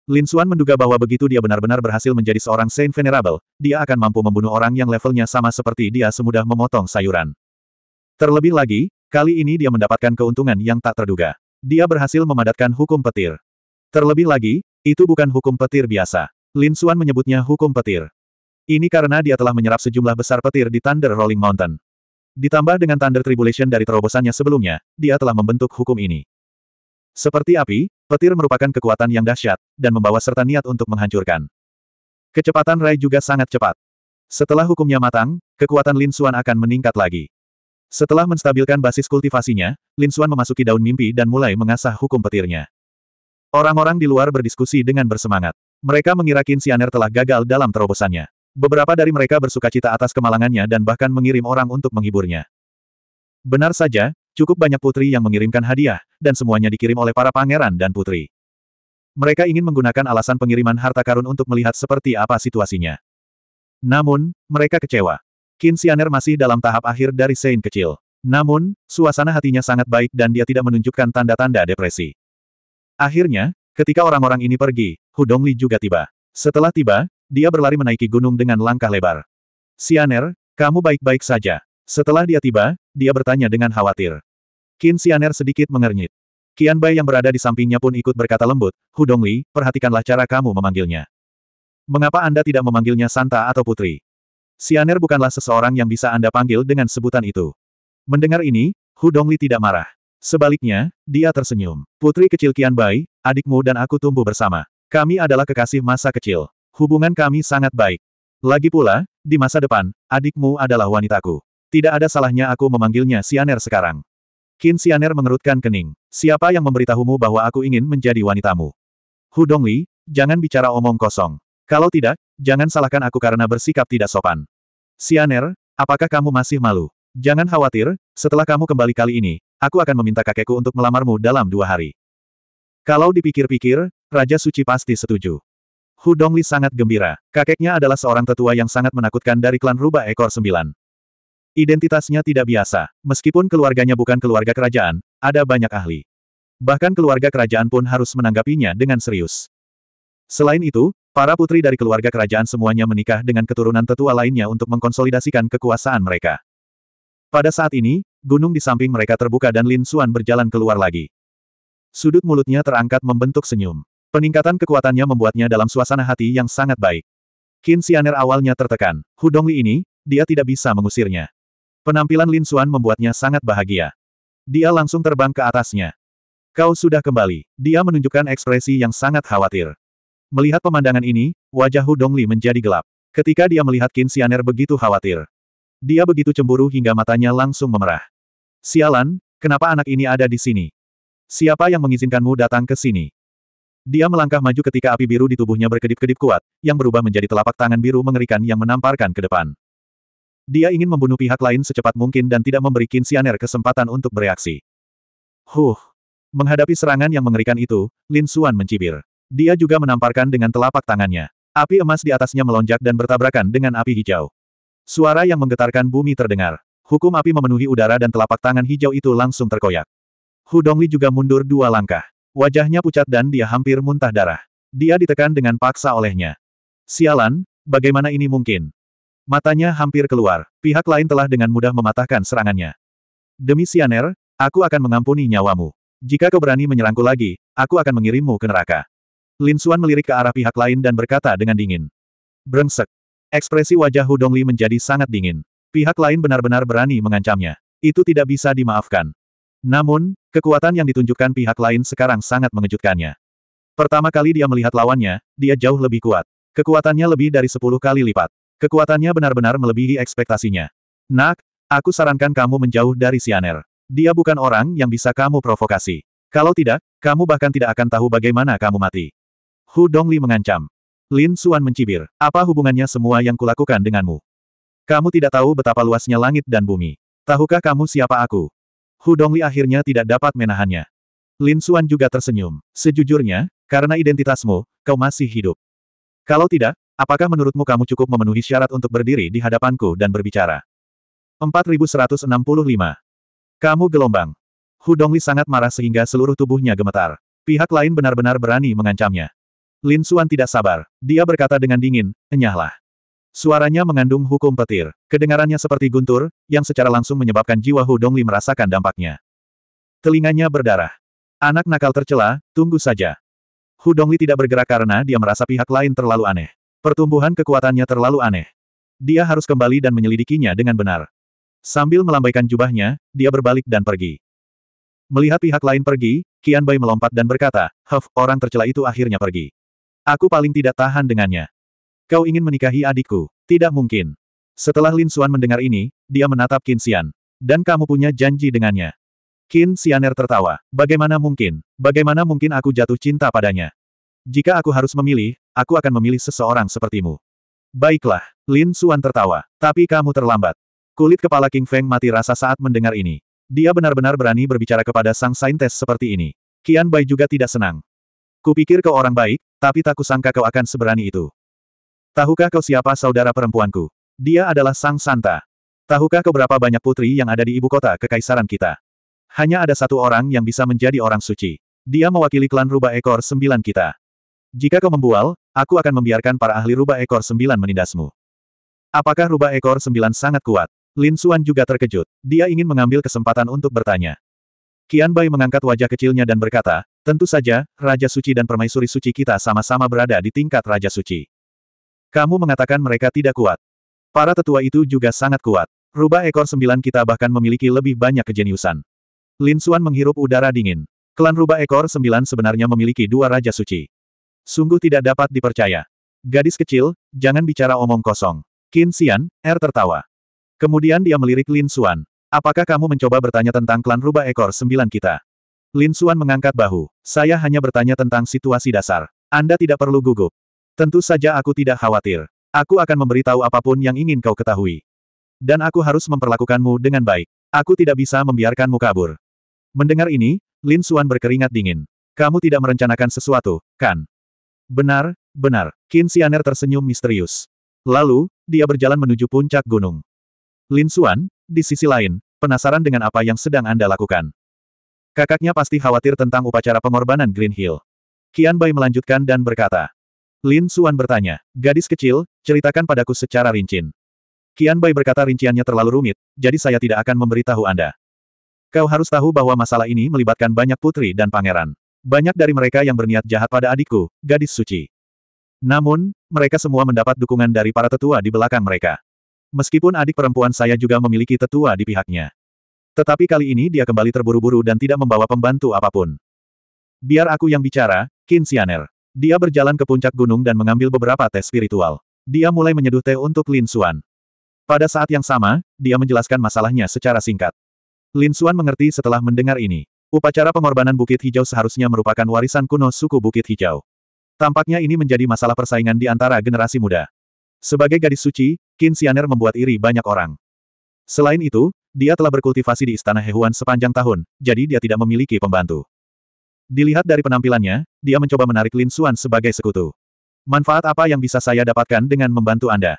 Lin Suan menduga bahwa begitu dia benar-benar berhasil menjadi seorang Saint Venerable, dia akan mampu membunuh orang yang levelnya sama seperti dia semudah memotong sayuran. Terlebih lagi, kali ini dia mendapatkan keuntungan yang tak terduga. Dia berhasil memadatkan hukum petir. Terlebih lagi, itu bukan hukum petir biasa. Lin Suan menyebutnya hukum petir. Ini karena dia telah menyerap sejumlah besar petir di Thunder Rolling Mountain. Ditambah dengan Thunder Tribulation dari terobosannya sebelumnya, dia telah membentuk hukum ini. Seperti api, petir merupakan kekuatan yang dahsyat, dan membawa serta niat untuk menghancurkan. Kecepatan Rai juga sangat cepat. Setelah hukumnya matang, kekuatan Lin Xuan akan meningkat lagi. Setelah menstabilkan basis kultivasinya, Lin Xuan memasuki daun mimpi dan mulai mengasah hukum petirnya. Orang-orang di luar berdiskusi dengan bersemangat. Mereka mengira Qin Xianer telah gagal dalam terobosannya. Beberapa dari mereka bersuka cita atas kemalangannya dan bahkan mengirim orang untuk menghiburnya. Benar saja, Cukup banyak putri yang mengirimkan hadiah, dan semuanya dikirim oleh para pangeran dan putri. Mereka ingin menggunakan alasan pengiriman harta karun untuk melihat seperti apa situasinya. Namun, mereka kecewa. Qin Xianer masih dalam tahap akhir dari Sein kecil. Namun, suasana hatinya sangat baik dan dia tidak menunjukkan tanda-tanda depresi. Akhirnya, ketika orang-orang ini pergi, Hudongli juga tiba. Setelah tiba, dia berlari menaiki gunung dengan langkah lebar. Sianer, kamu baik-baik saja. Setelah dia tiba, dia bertanya dengan khawatir. Qin Xianer sedikit mengernyit. Qian Bai yang berada di sampingnya pun ikut berkata lembut, Hudongli, perhatikanlah cara kamu memanggilnya. Mengapa Anda tidak memanggilnya Santa atau Putri? Xianer bukanlah seseorang yang bisa Anda panggil dengan sebutan itu. Mendengar ini, Hudongli tidak marah. Sebaliknya, dia tersenyum. Putri kecil Qian Bai, adikmu dan aku tumbuh bersama. Kami adalah kekasih masa kecil. Hubungan kami sangat baik. Lagi pula, di masa depan, adikmu adalah wanitaku. Tidak ada salahnya aku memanggilnya Sianer sekarang. Qin Xianer mengerutkan kening. Siapa yang memberitahumu bahwa aku ingin menjadi wanitamu? Hu Dongli, jangan bicara omong kosong. Kalau tidak, jangan salahkan aku karena bersikap tidak sopan. Xianer, apakah kamu masih malu? Jangan khawatir, setelah kamu kembali kali ini, aku akan meminta kakekku untuk melamarmu dalam dua hari. Kalau dipikir-pikir, Raja Suci pasti setuju. Hu Dongli sangat gembira. Kakeknya adalah seorang tetua yang sangat menakutkan dari klan Rubah Ekor Sembilan. Identitasnya tidak biasa. Meskipun keluarganya bukan keluarga kerajaan, ada banyak ahli. Bahkan keluarga kerajaan pun harus menanggapinya dengan serius. Selain itu, para putri dari keluarga kerajaan semuanya menikah dengan keturunan tetua lainnya untuk mengkonsolidasikan kekuasaan mereka. Pada saat ini, gunung di samping mereka terbuka dan Lin Xuan berjalan keluar lagi. Sudut mulutnya terangkat membentuk senyum. Peningkatan kekuatannya membuatnya dalam suasana hati yang sangat baik. Qin Xianer awalnya tertekan. Hudongli ini, dia tidak bisa mengusirnya. Penampilan Lin Xuan membuatnya sangat bahagia. Dia langsung terbang ke atasnya. Kau sudah kembali. Dia menunjukkan ekspresi yang sangat khawatir. Melihat pemandangan ini, wajah Hu Dongli menjadi gelap. Ketika dia melihat Qin Xianer begitu khawatir. Dia begitu cemburu hingga matanya langsung memerah. Sialan, kenapa anak ini ada di sini? Siapa yang mengizinkanmu datang ke sini? Dia melangkah maju ketika api biru di tubuhnya berkedip-kedip kuat, yang berubah menjadi telapak tangan biru mengerikan yang menamparkan ke depan. Dia ingin membunuh pihak lain secepat mungkin dan tidak memberi Xianer kesempatan untuk bereaksi. Huh! Menghadapi serangan yang mengerikan itu, Lin Xuan mencibir. Dia juga menamparkan dengan telapak tangannya. Api emas di atasnya melonjak dan bertabrakan dengan api hijau. Suara yang menggetarkan bumi terdengar. Hukum api memenuhi udara dan telapak tangan hijau itu langsung terkoyak. Hu Dongli juga mundur dua langkah. Wajahnya pucat dan dia hampir muntah darah. Dia ditekan dengan paksa olehnya. Sialan, bagaimana ini mungkin? Matanya hampir keluar, pihak lain telah dengan mudah mematahkan serangannya. Demi Sianer, aku akan mengampuni nyawamu. Jika kau berani menyerangku lagi, aku akan mengirimmu ke neraka. Lin Xuan melirik ke arah pihak lain dan berkata dengan dingin. Brengsek. Ekspresi wajah Hu Dongli menjadi sangat dingin. Pihak lain benar-benar berani mengancamnya. Itu tidak bisa dimaafkan. Namun, kekuatan yang ditunjukkan pihak lain sekarang sangat mengejutkannya. Pertama kali dia melihat lawannya, dia jauh lebih kuat. Kekuatannya lebih dari sepuluh kali lipat. Kekuatannya benar-benar melebihi ekspektasinya. Nak, aku sarankan kamu menjauh dari Sianer. Dia bukan orang yang bisa kamu provokasi. Kalau tidak, kamu bahkan tidak akan tahu bagaimana kamu mati. Hu Dongli mengancam. Lin Suan mencibir. Apa hubungannya semua yang kulakukan denganmu? Kamu tidak tahu betapa luasnya langit dan bumi. Tahukah kamu siapa aku? Hu Dongli akhirnya tidak dapat menahannya. Lin Suan juga tersenyum. Sejujurnya, karena identitasmu, kau masih hidup. Kalau tidak, Apakah menurutmu kamu cukup memenuhi syarat untuk berdiri di hadapanku dan berbicara? 4165. Kamu gelombang. Hu Dongli sangat marah sehingga seluruh tubuhnya gemetar. Pihak lain benar-benar berani mengancamnya. Lin Suan tidak sabar. Dia berkata dengan dingin, enyahlah. Suaranya mengandung hukum petir. Kedengarannya seperti guntur, yang secara langsung menyebabkan jiwa Hu Dongli merasakan dampaknya. Telinganya berdarah. Anak nakal tercela, tunggu saja. Hu Dongli tidak bergerak karena dia merasa pihak lain terlalu aneh. Pertumbuhan kekuatannya terlalu aneh. Dia harus kembali dan menyelidikinya dengan benar. Sambil melambaikan jubahnya, dia berbalik dan pergi. Melihat pihak lain pergi, Qian Bai melompat dan berkata, Huff, orang tercela itu akhirnya pergi. Aku paling tidak tahan dengannya. Kau ingin menikahi adikku? Tidak mungkin. Setelah Lin Xuan mendengar ini, dia menatap Qin Xian. Dan kamu punya janji dengannya. Qin Xianer tertawa. Bagaimana mungkin? Bagaimana mungkin aku jatuh cinta padanya? Jika aku harus memilih, aku akan memilih seseorang sepertimu. Baiklah, Lin Suan tertawa, tapi kamu terlambat. Kulit kepala King Feng mati rasa saat mendengar ini. Dia benar-benar berani berbicara kepada sang saintes seperti ini. Qian Bai juga tidak senang. Kupikir kau orang baik, tapi tak kusangka kau akan seberani itu. Tahukah kau siapa saudara perempuanku? Dia adalah Sang Santa. Tahukah kau berapa banyak putri yang ada di ibu kota kekaisaran kita? Hanya ada satu orang yang bisa menjadi orang suci. Dia mewakili klan rubah ekor sembilan kita. Jika kau membual, aku akan membiarkan para ahli rubah ekor sembilan menindasmu. Apakah rubah ekor sembilan sangat kuat? Lin Suan juga terkejut. Dia ingin mengambil kesempatan untuk bertanya. Qian Bai mengangkat wajah kecilnya dan berkata, Tentu saja, Raja Suci dan Permaisuri Suci kita sama-sama berada di tingkat Raja Suci. Kamu mengatakan mereka tidak kuat. Para tetua itu juga sangat kuat. Rubah ekor sembilan kita bahkan memiliki lebih banyak kejeniusan. Lin Suan menghirup udara dingin. Klan rubah ekor sembilan sebenarnya memiliki dua Raja Suci. Sungguh tidak dapat dipercaya. Gadis kecil, jangan bicara omong kosong. Qin Xian, Er tertawa. Kemudian dia melirik Lin Xuan. Apakah kamu mencoba bertanya tentang klan rubah ekor sembilan kita? Lin Xuan mengangkat bahu. Saya hanya bertanya tentang situasi dasar. Anda tidak perlu gugup. Tentu saja aku tidak khawatir. Aku akan memberitahu apapun yang ingin kau ketahui. Dan aku harus memperlakukanmu dengan baik. Aku tidak bisa membiarkanmu kabur. Mendengar ini, Lin Xuan berkeringat dingin. Kamu tidak merencanakan sesuatu, kan? Benar, benar, Qin Xianer tersenyum misterius. Lalu, dia berjalan menuju puncak gunung. Lin Xuan, di sisi lain, penasaran dengan apa yang sedang Anda lakukan. Kakaknya pasti khawatir tentang upacara pengorbanan Green Hill. Qian Bai melanjutkan dan berkata. Lin Xuan bertanya, gadis kecil, ceritakan padaku secara rincin. Qian Bai berkata rinciannya terlalu rumit, jadi saya tidak akan memberitahu Anda. Kau harus tahu bahwa masalah ini melibatkan banyak putri dan pangeran. Banyak dari mereka yang berniat jahat pada adikku, gadis suci. Namun, mereka semua mendapat dukungan dari para tetua di belakang mereka. Meskipun adik perempuan saya juga memiliki tetua di pihaknya. Tetapi kali ini dia kembali terburu-buru dan tidak membawa pembantu apapun. Biar aku yang bicara, Qin Xianer. Dia berjalan ke puncak gunung dan mengambil beberapa tes spiritual. Dia mulai menyeduh teh untuk Lin Xuan. Pada saat yang sama, dia menjelaskan masalahnya secara singkat. Lin Xuan mengerti setelah mendengar ini. Upacara pengorbanan Bukit Hijau seharusnya merupakan warisan kuno suku Bukit Hijau. Tampaknya ini menjadi masalah persaingan di antara generasi muda. Sebagai gadis suci, Qin Xianer membuat iri banyak orang. Selain itu, dia telah berkultivasi di Istana Hehuan sepanjang tahun, jadi dia tidak memiliki pembantu. Dilihat dari penampilannya, dia mencoba menarik Lin Xuan sebagai sekutu. Manfaat apa yang bisa saya dapatkan dengan membantu Anda?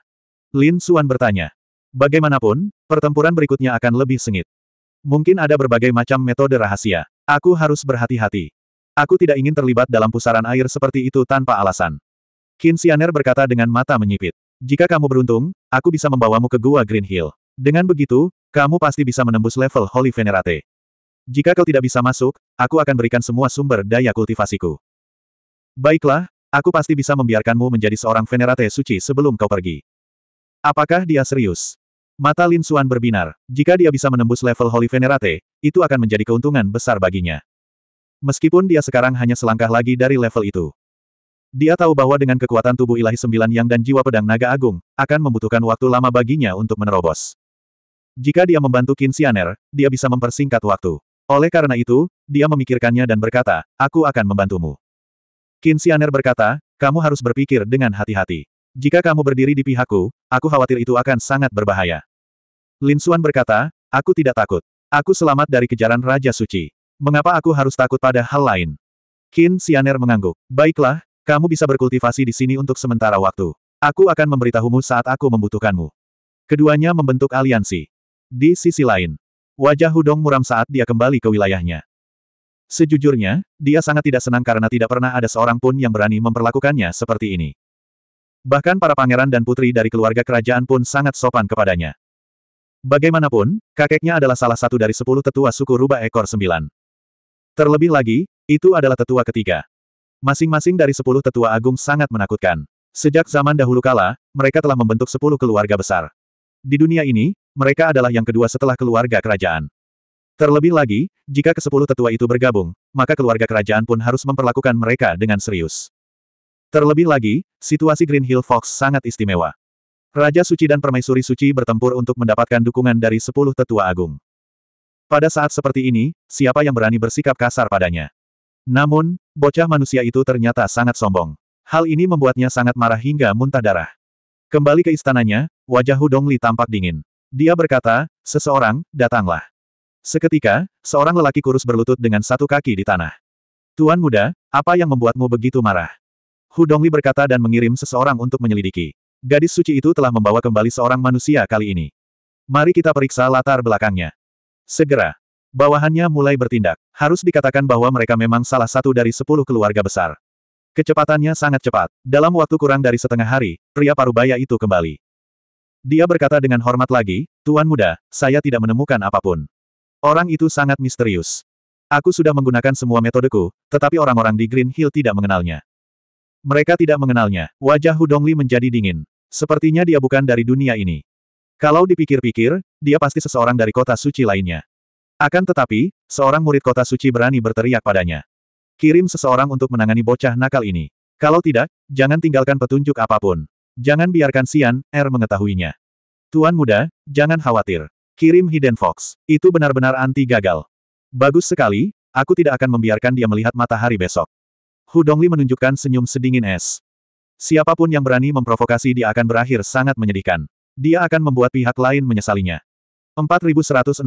Lin Xuan bertanya. Bagaimanapun, pertempuran berikutnya akan lebih sengit. Mungkin ada berbagai macam metode rahasia. Aku harus berhati-hati. Aku tidak ingin terlibat dalam pusaran air seperti itu tanpa alasan. Qin Xianer berkata dengan mata menyipit. Jika kamu beruntung, aku bisa membawamu ke Gua Green Hill. Dengan begitu, kamu pasti bisa menembus level Holy Venerate. Jika kau tidak bisa masuk, aku akan berikan semua sumber daya kultivasiku. Baiklah, aku pasti bisa membiarkanmu menjadi seorang Venerate suci sebelum kau pergi. Apakah dia serius? Mata Lin Suan berbinar, jika dia bisa menembus level Holy Venerate, itu akan menjadi keuntungan besar baginya. Meskipun dia sekarang hanya selangkah lagi dari level itu. Dia tahu bahwa dengan kekuatan tubuh ilahi sembilan yang dan jiwa pedang naga agung, akan membutuhkan waktu lama baginya untuk menerobos. Jika dia membantu Kinsianer, dia bisa mempersingkat waktu. Oleh karena itu, dia memikirkannya dan berkata, aku akan membantumu. Kinsianer berkata, kamu harus berpikir dengan hati-hati. Jika kamu berdiri di pihakku, aku khawatir itu akan sangat berbahaya. Lin Suan berkata, aku tidak takut. Aku selamat dari kejaran Raja Suci. Mengapa aku harus takut pada hal lain? Qin Xianer mengangguk. Baiklah, kamu bisa berkultivasi di sini untuk sementara waktu. Aku akan memberitahumu saat aku membutuhkanmu. Keduanya membentuk aliansi. Di sisi lain, wajah Hudong muram saat dia kembali ke wilayahnya. Sejujurnya, dia sangat tidak senang karena tidak pernah ada seorang pun yang berani memperlakukannya seperti ini. Bahkan para pangeran dan putri dari keluarga kerajaan pun sangat sopan kepadanya. Bagaimanapun, kakeknya adalah salah satu dari sepuluh tetua suku rubah Ekor Sembilan. Terlebih lagi, itu adalah tetua ketiga. Masing-masing dari sepuluh tetua agung sangat menakutkan. Sejak zaman dahulu kala, mereka telah membentuk sepuluh keluarga besar. Di dunia ini, mereka adalah yang kedua setelah keluarga kerajaan. Terlebih lagi, jika ke sepuluh tetua itu bergabung, maka keluarga kerajaan pun harus memperlakukan mereka dengan serius. Terlebih lagi, situasi Green Hill Fox sangat istimewa. Raja Suci dan Permaisuri Suci bertempur untuk mendapatkan dukungan dari sepuluh tetua agung. Pada saat seperti ini, siapa yang berani bersikap kasar padanya? Namun, bocah manusia itu ternyata sangat sombong. Hal ini membuatnya sangat marah hingga muntah darah. Kembali ke istananya, wajah Hudongli tampak dingin. Dia berkata, seseorang, datanglah. Seketika, seorang lelaki kurus berlutut dengan satu kaki di tanah. Tuan muda, apa yang membuatmu begitu marah? Hudongli berkata dan mengirim seseorang untuk menyelidiki. Gadis suci itu telah membawa kembali seorang manusia kali ini. Mari kita periksa latar belakangnya. Segera. Bawahannya mulai bertindak. Harus dikatakan bahwa mereka memang salah satu dari sepuluh keluarga besar. Kecepatannya sangat cepat. Dalam waktu kurang dari setengah hari, pria parubaya itu kembali. Dia berkata dengan hormat lagi, Tuan Muda, saya tidak menemukan apapun. Orang itu sangat misterius. Aku sudah menggunakan semua metodeku, tetapi orang-orang di Green Hill tidak mengenalnya. Mereka tidak mengenalnya. Wajah Hudongli menjadi dingin. Sepertinya dia bukan dari dunia ini. Kalau dipikir-pikir, dia pasti seseorang dari kota suci lainnya. Akan tetapi, seorang murid kota suci berani berteriak padanya. Kirim seseorang untuk menangani bocah nakal ini. Kalau tidak, jangan tinggalkan petunjuk apapun. Jangan biarkan Sian, Er mengetahuinya. Tuan muda, jangan khawatir. Kirim Hidden Fox. Itu benar-benar anti gagal. Bagus sekali, aku tidak akan membiarkan dia melihat matahari besok. Hu Dongli menunjukkan senyum sedingin es. Siapapun yang berani memprovokasi dia akan berakhir sangat menyedihkan. Dia akan membuat pihak lain menyesalinya. 4166.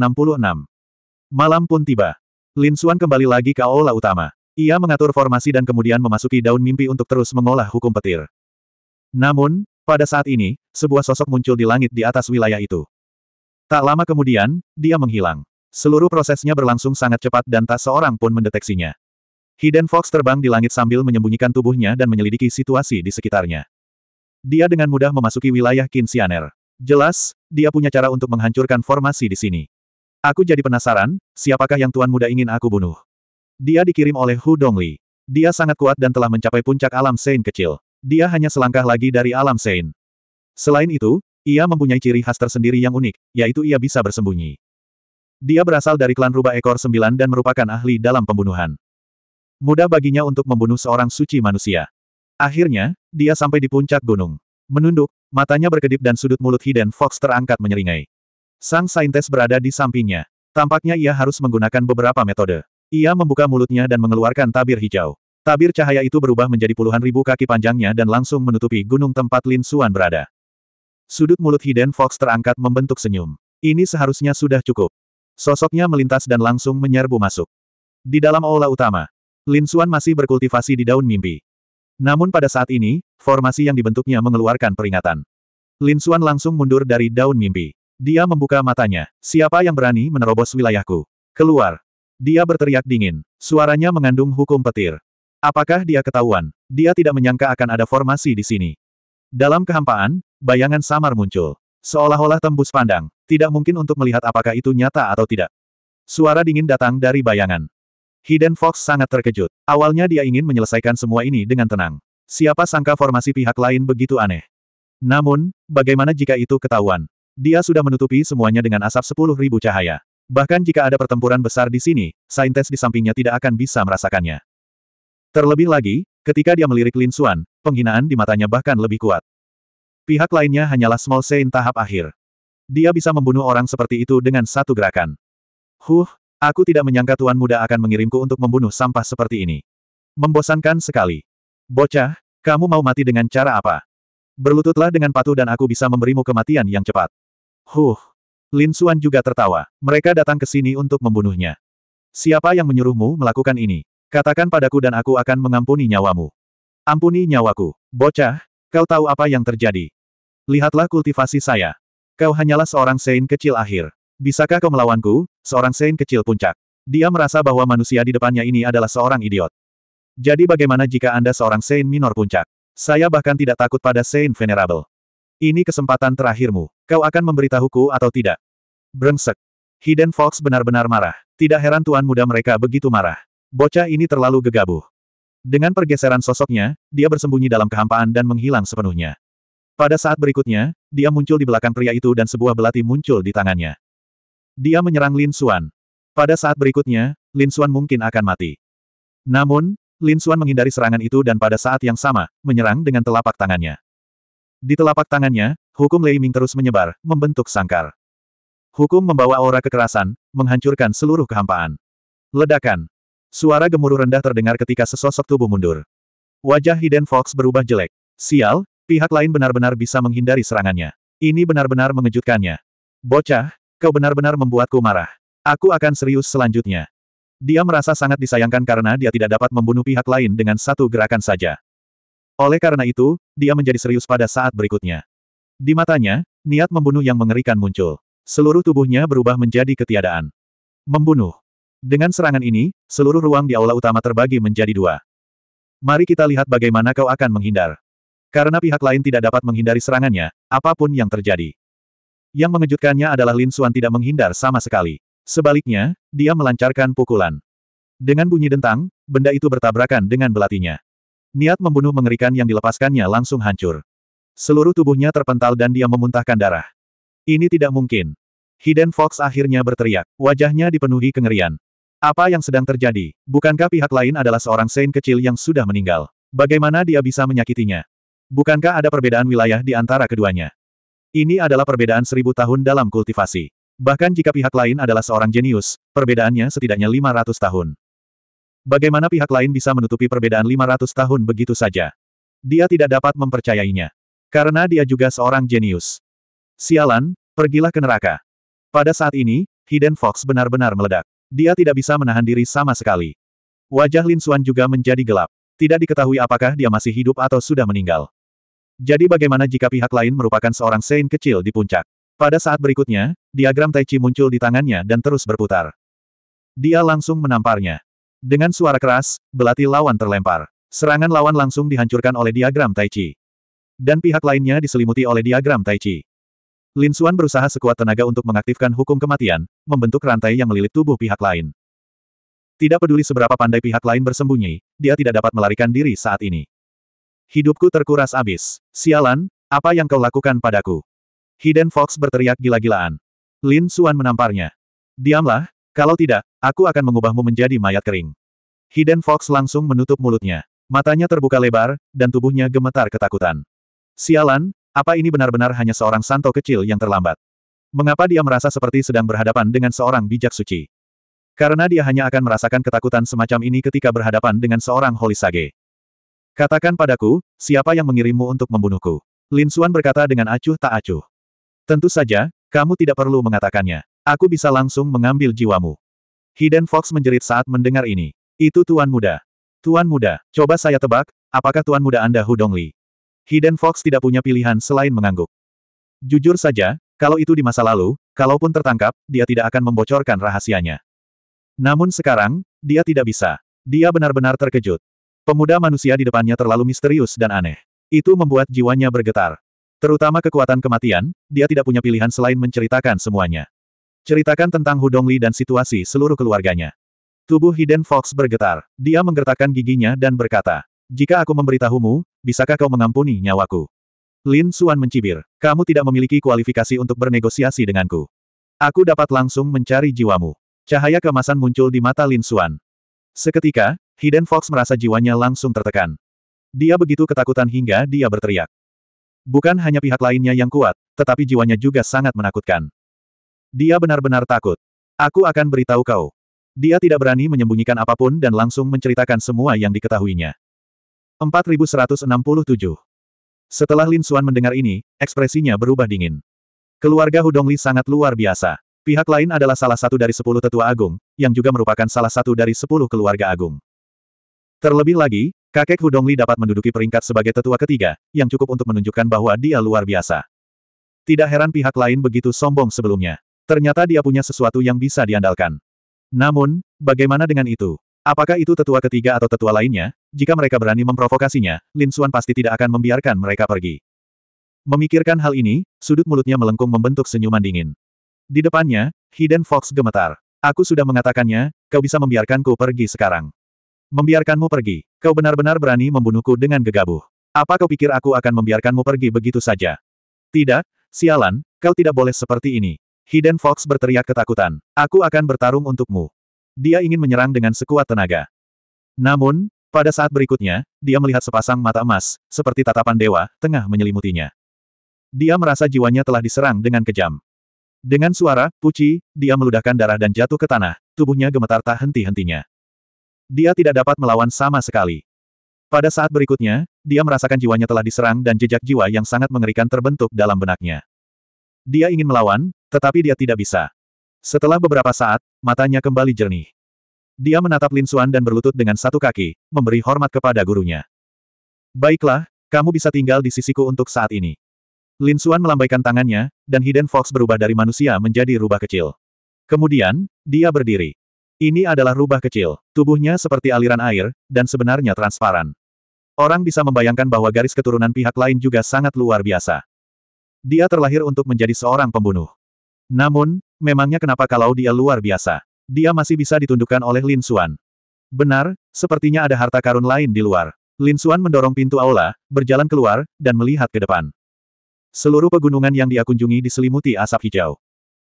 Malam pun tiba. Lin Xuan kembali lagi ke aula utama. Ia mengatur formasi dan kemudian memasuki daun mimpi untuk terus mengolah hukum petir. Namun, pada saat ini, sebuah sosok muncul di langit di atas wilayah itu. Tak lama kemudian, dia menghilang. Seluruh prosesnya berlangsung sangat cepat dan tak seorang pun mendeteksinya. Hidden Fox terbang di langit sambil menyembunyikan tubuhnya dan menyelidiki situasi di sekitarnya. Dia dengan mudah memasuki wilayah Kinsianer. Jelas, dia punya cara untuk menghancurkan formasi di sini. Aku jadi penasaran, siapakah yang tuan muda ingin aku bunuh? Dia dikirim oleh Hu Dongli. Dia sangat kuat dan telah mencapai puncak alam Sein kecil. Dia hanya selangkah lagi dari alam Sein. Selain itu, ia mempunyai ciri khas tersendiri yang unik, yaitu ia bisa bersembunyi. Dia berasal dari klan rubah ekor sembilan dan merupakan ahli dalam pembunuhan. Mudah baginya untuk membunuh seorang suci manusia. Akhirnya, dia sampai di puncak gunung. Menunduk, matanya berkedip dan sudut mulut Hidden Fox terangkat menyeringai. Sang saintes berada di sampingnya. Tampaknya ia harus menggunakan beberapa metode. Ia membuka mulutnya dan mengeluarkan tabir hijau. Tabir cahaya itu berubah menjadi puluhan ribu kaki panjangnya dan langsung menutupi gunung tempat Lin Suan berada. Sudut mulut Hidden Fox terangkat membentuk senyum. Ini seharusnya sudah cukup. Sosoknya melintas dan langsung menyerbu masuk. Di dalam aula utama, Lin Xuan masih berkultivasi di daun mimpi. Namun pada saat ini, formasi yang dibentuknya mengeluarkan peringatan. Lin Xuan langsung mundur dari daun mimpi. Dia membuka matanya. Siapa yang berani menerobos wilayahku? Keluar. Dia berteriak dingin. Suaranya mengandung hukum petir. Apakah dia ketahuan? Dia tidak menyangka akan ada formasi di sini. Dalam kehampaan, bayangan samar muncul. Seolah-olah tembus pandang. Tidak mungkin untuk melihat apakah itu nyata atau tidak. Suara dingin datang dari bayangan. Hidden Fox sangat terkejut. Awalnya dia ingin menyelesaikan semua ini dengan tenang. Siapa sangka formasi pihak lain begitu aneh. Namun, bagaimana jika itu ketahuan? Dia sudah menutupi semuanya dengan asap sepuluh ribu cahaya. Bahkan jika ada pertempuran besar di sini, Saintes di sampingnya tidak akan bisa merasakannya. Terlebih lagi, ketika dia melirik Lin Xuan, penghinaan di matanya bahkan lebih kuat. Pihak lainnya hanyalah Small Saint tahap akhir. Dia bisa membunuh orang seperti itu dengan satu gerakan. Huh, Aku tidak menyangka Tuan Muda akan mengirimku untuk membunuh sampah seperti ini. Membosankan sekali. Bocah, kamu mau mati dengan cara apa? Berlututlah dengan patuh dan aku bisa memberimu kematian yang cepat. Huh. Lin Xuan juga tertawa. Mereka datang ke sini untuk membunuhnya. Siapa yang menyuruhmu melakukan ini? Katakan padaku dan aku akan mengampuni nyawamu. Ampuni nyawaku. Bocah, kau tahu apa yang terjadi. Lihatlah kultivasi saya. Kau hanyalah seorang sein kecil akhir. Bisakah kau melawanku, seorang saint kecil puncak? Dia merasa bahwa manusia di depannya ini adalah seorang idiot. Jadi bagaimana jika Anda seorang saint minor puncak? Saya bahkan tidak takut pada saint Venerable. Ini kesempatan terakhirmu. Kau akan memberitahuku atau tidak? Brengsek. Hidden Fox benar-benar marah. Tidak heran tuan muda mereka begitu marah. Bocah ini terlalu gegabah. Dengan pergeseran sosoknya, dia bersembunyi dalam kehampaan dan menghilang sepenuhnya. Pada saat berikutnya, dia muncul di belakang pria itu dan sebuah belati muncul di tangannya. Dia menyerang Lin Xuan. Pada saat berikutnya, Lin Xuan mungkin akan mati. Namun, Lin Xuan menghindari serangan itu dan pada saat yang sama, menyerang dengan telapak tangannya. Di telapak tangannya, hukum Lei Ming terus menyebar, membentuk sangkar. Hukum membawa aura kekerasan, menghancurkan seluruh kehampaan. Ledakan. Suara gemuruh rendah terdengar ketika sesosok tubuh mundur. Wajah Hidden Fox berubah jelek. Sial, pihak lain benar-benar bisa menghindari serangannya. Ini benar-benar mengejutkannya. Bocah, Kau benar-benar membuatku marah. Aku akan serius selanjutnya. Dia merasa sangat disayangkan karena dia tidak dapat membunuh pihak lain dengan satu gerakan saja. Oleh karena itu, dia menjadi serius pada saat berikutnya. Di matanya, niat membunuh yang mengerikan muncul. Seluruh tubuhnya berubah menjadi ketiadaan. Membunuh. Dengan serangan ini, seluruh ruang di aula utama terbagi menjadi dua. Mari kita lihat bagaimana kau akan menghindar. Karena pihak lain tidak dapat menghindari serangannya, apapun yang terjadi. Yang mengejutkannya adalah Lin Suan tidak menghindar sama sekali. Sebaliknya, dia melancarkan pukulan. Dengan bunyi dentang, benda itu bertabrakan dengan belatinya. Niat membunuh mengerikan yang dilepaskannya langsung hancur. Seluruh tubuhnya terpental dan dia memuntahkan darah. Ini tidak mungkin. Hidden Fox akhirnya berteriak, wajahnya dipenuhi kengerian. Apa yang sedang terjadi? Bukankah pihak lain adalah seorang Saint kecil yang sudah meninggal? Bagaimana dia bisa menyakitinya? Bukankah ada perbedaan wilayah di antara keduanya? Ini adalah perbedaan seribu tahun dalam kultivasi. Bahkan jika pihak lain adalah seorang jenius, perbedaannya setidaknya 500 tahun. Bagaimana pihak lain bisa menutupi perbedaan 500 tahun begitu saja? Dia tidak dapat mempercayainya. Karena dia juga seorang jenius. Sialan, pergilah ke neraka. Pada saat ini, Hidden Fox benar-benar meledak. Dia tidak bisa menahan diri sama sekali. Wajah Lin Xuan juga menjadi gelap. Tidak diketahui apakah dia masih hidup atau sudah meninggal. Jadi bagaimana jika pihak lain merupakan seorang Sein kecil di puncak? Pada saat berikutnya, diagram Tai Chi muncul di tangannya dan terus berputar. Dia langsung menamparnya. Dengan suara keras, belati lawan terlempar. Serangan lawan langsung dihancurkan oleh diagram Tai Chi. Dan pihak lainnya diselimuti oleh diagram Tai Chi. Lin Xuan berusaha sekuat tenaga untuk mengaktifkan hukum kematian, membentuk rantai yang melilit tubuh pihak lain. Tidak peduli seberapa pandai pihak lain bersembunyi, dia tidak dapat melarikan diri saat ini. Hidupku terkuras abis. Sialan, apa yang kau lakukan padaku? Hidden Fox berteriak gila-gilaan. Lin Suan menamparnya. Diamlah, kalau tidak, aku akan mengubahmu menjadi mayat kering. Hidden Fox langsung menutup mulutnya. Matanya terbuka lebar, dan tubuhnya gemetar ketakutan. Sialan, apa ini benar-benar hanya seorang santo kecil yang terlambat? Mengapa dia merasa seperti sedang berhadapan dengan seorang bijak suci? Karena dia hanya akan merasakan ketakutan semacam ini ketika berhadapan dengan seorang Holy Sage. Katakan padaku, siapa yang mengirimmu untuk membunuhku? Lin Xuan berkata dengan acuh tak acuh. Tentu saja, kamu tidak perlu mengatakannya. Aku bisa langsung mengambil jiwamu. Hidden Fox menjerit saat mendengar ini. Itu Tuan Muda. Tuan Muda, coba saya tebak, apakah Tuan Muda Anda Li? Hidden Fox tidak punya pilihan selain mengangguk. Jujur saja, kalau itu di masa lalu, kalaupun tertangkap, dia tidak akan membocorkan rahasianya. Namun sekarang, dia tidak bisa. Dia benar-benar terkejut. Pemuda manusia di depannya terlalu misterius dan aneh. Itu membuat jiwanya bergetar. Terutama kekuatan kematian, dia tidak punya pilihan selain menceritakan semuanya. Ceritakan tentang Hudongli dan situasi seluruh keluarganya. Tubuh Hidden Fox bergetar. Dia menggertakkan giginya dan berkata, Jika aku memberitahumu, bisakah kau mengampuni nyawaku? Lin Suan mencibir. Kamu tidak memiliki kualifikasi untuk bernegosiasi denganku. Aku dapat langsung mencari jiwamu. Cahaya kemasan muncul di mata Lin Suan. Seketika, Hidden Fox merasa jiwanya langsung tertekan. Dia begitu ketakutan hingga dia berteriak. Bukan hanya pihak lainnya yang kuat, tetapi jiwanya juga sangat menakutkan. Dia benar-benar takut. Aku akan beritahu kau. Dia tidak berani menyembunyikan apapun dan langsung menceritakan semua yang diketahuinya. 4167 Setelah Lin Xuan mendengar ini, ekspresinya berubah dingin. Keluarga Hudongli sangat luar biasa. Pihak lain adalah salah satu dari sepuluh tetua agung, yang juga merupakan salah satu dari sepuluh keluarga agung. Terlebih lagi, kakek Hudongli dapat menduduki peringkat sebagai tetua ketiga, yang cukup untuk menunjukkan bahwa dia luar biasa. Tidak heran pihak lain begitu sombong sebelumnya. Ternyata dia punya sesuatu yang bisa diandalkan. Namun, bagaimana dengan itu? Apakah itu tetua ketiga atau tetua lainnya? Jika mereka berani memprovokasinya, Lin Suan pasti tidak akan membiarkan mereka pergi. Memikirkan hal ini, sudut mulutnya melengkung membentuk senyuman dingin. Di depannya, Hidden Fox gemetar. Aku sudah mengatakannya, kau bisa membiarkanku pergi sekarang. Membiarkanmu pergi. Kau benar-benar berani membunuhku dengan gegabah. Apa kau pikir aku akan membiarkanmu pergi begitu saja? Tidak, sialan, kau tidak boleh seperti ini. Hidden Fox berteriak ketakutan. Aku akan bertarung untukmu. Dia ingin menyerang dengan sekuat tenaga. Namun, pada saat berikutnya, dia melihat sepasang mata emas, seperti tatapan dewa, tengah menyelimutinya. Dia merasa jiwanya telah diserang dengan kejam. Dengan suara, puci, dia meludahkan darah dan jatuh ke tanah, tubuhnya gemetar tak henti-hentinya. Dia tidak dapat melawan sama sekali. Pada saat berikutnya, dia merasakan jiwanya telah diserang dan jejak jiwa yang sangat mengerikan terbentuk dalam benaknya. Dia ingin melawan, tetapi dia tidak bisa. Setelah beberapa saat, matanya kembali jernih. Dia menatap Lin Xuan dan berlutut dengan satu kaki, memberi hormat kepada gurunya. Baiklah, kamu bisa tinggal di sisiku untuk saat ini. Lin Xuan melambaikan tangannya, dan Hidden Fox berubah dari manusia menjadi rubah kecil. Kemudian, dia berdiri. Ini adalah rubah kecil, tubuhnya seperti aliran air, dan sebenarnya transparan. Orang bisa membayangkan bahwa garis keturunan pihak lain juga sangat luar biasa. Dia terlahir untuk menjadi seorang pembunuh. Namun, memangnya kenapa kalau dia luar biasa? Dia masih bisa ditundukkan oleh Lin Xuan. Benar, sepertinya ada harta karun lain di luar. Lin Xuan mendorong pintu aula, berjalan keluar, dan melihat ke depan. Seluruh pegunungan yang dia kunjungi diselimuti asap hijau.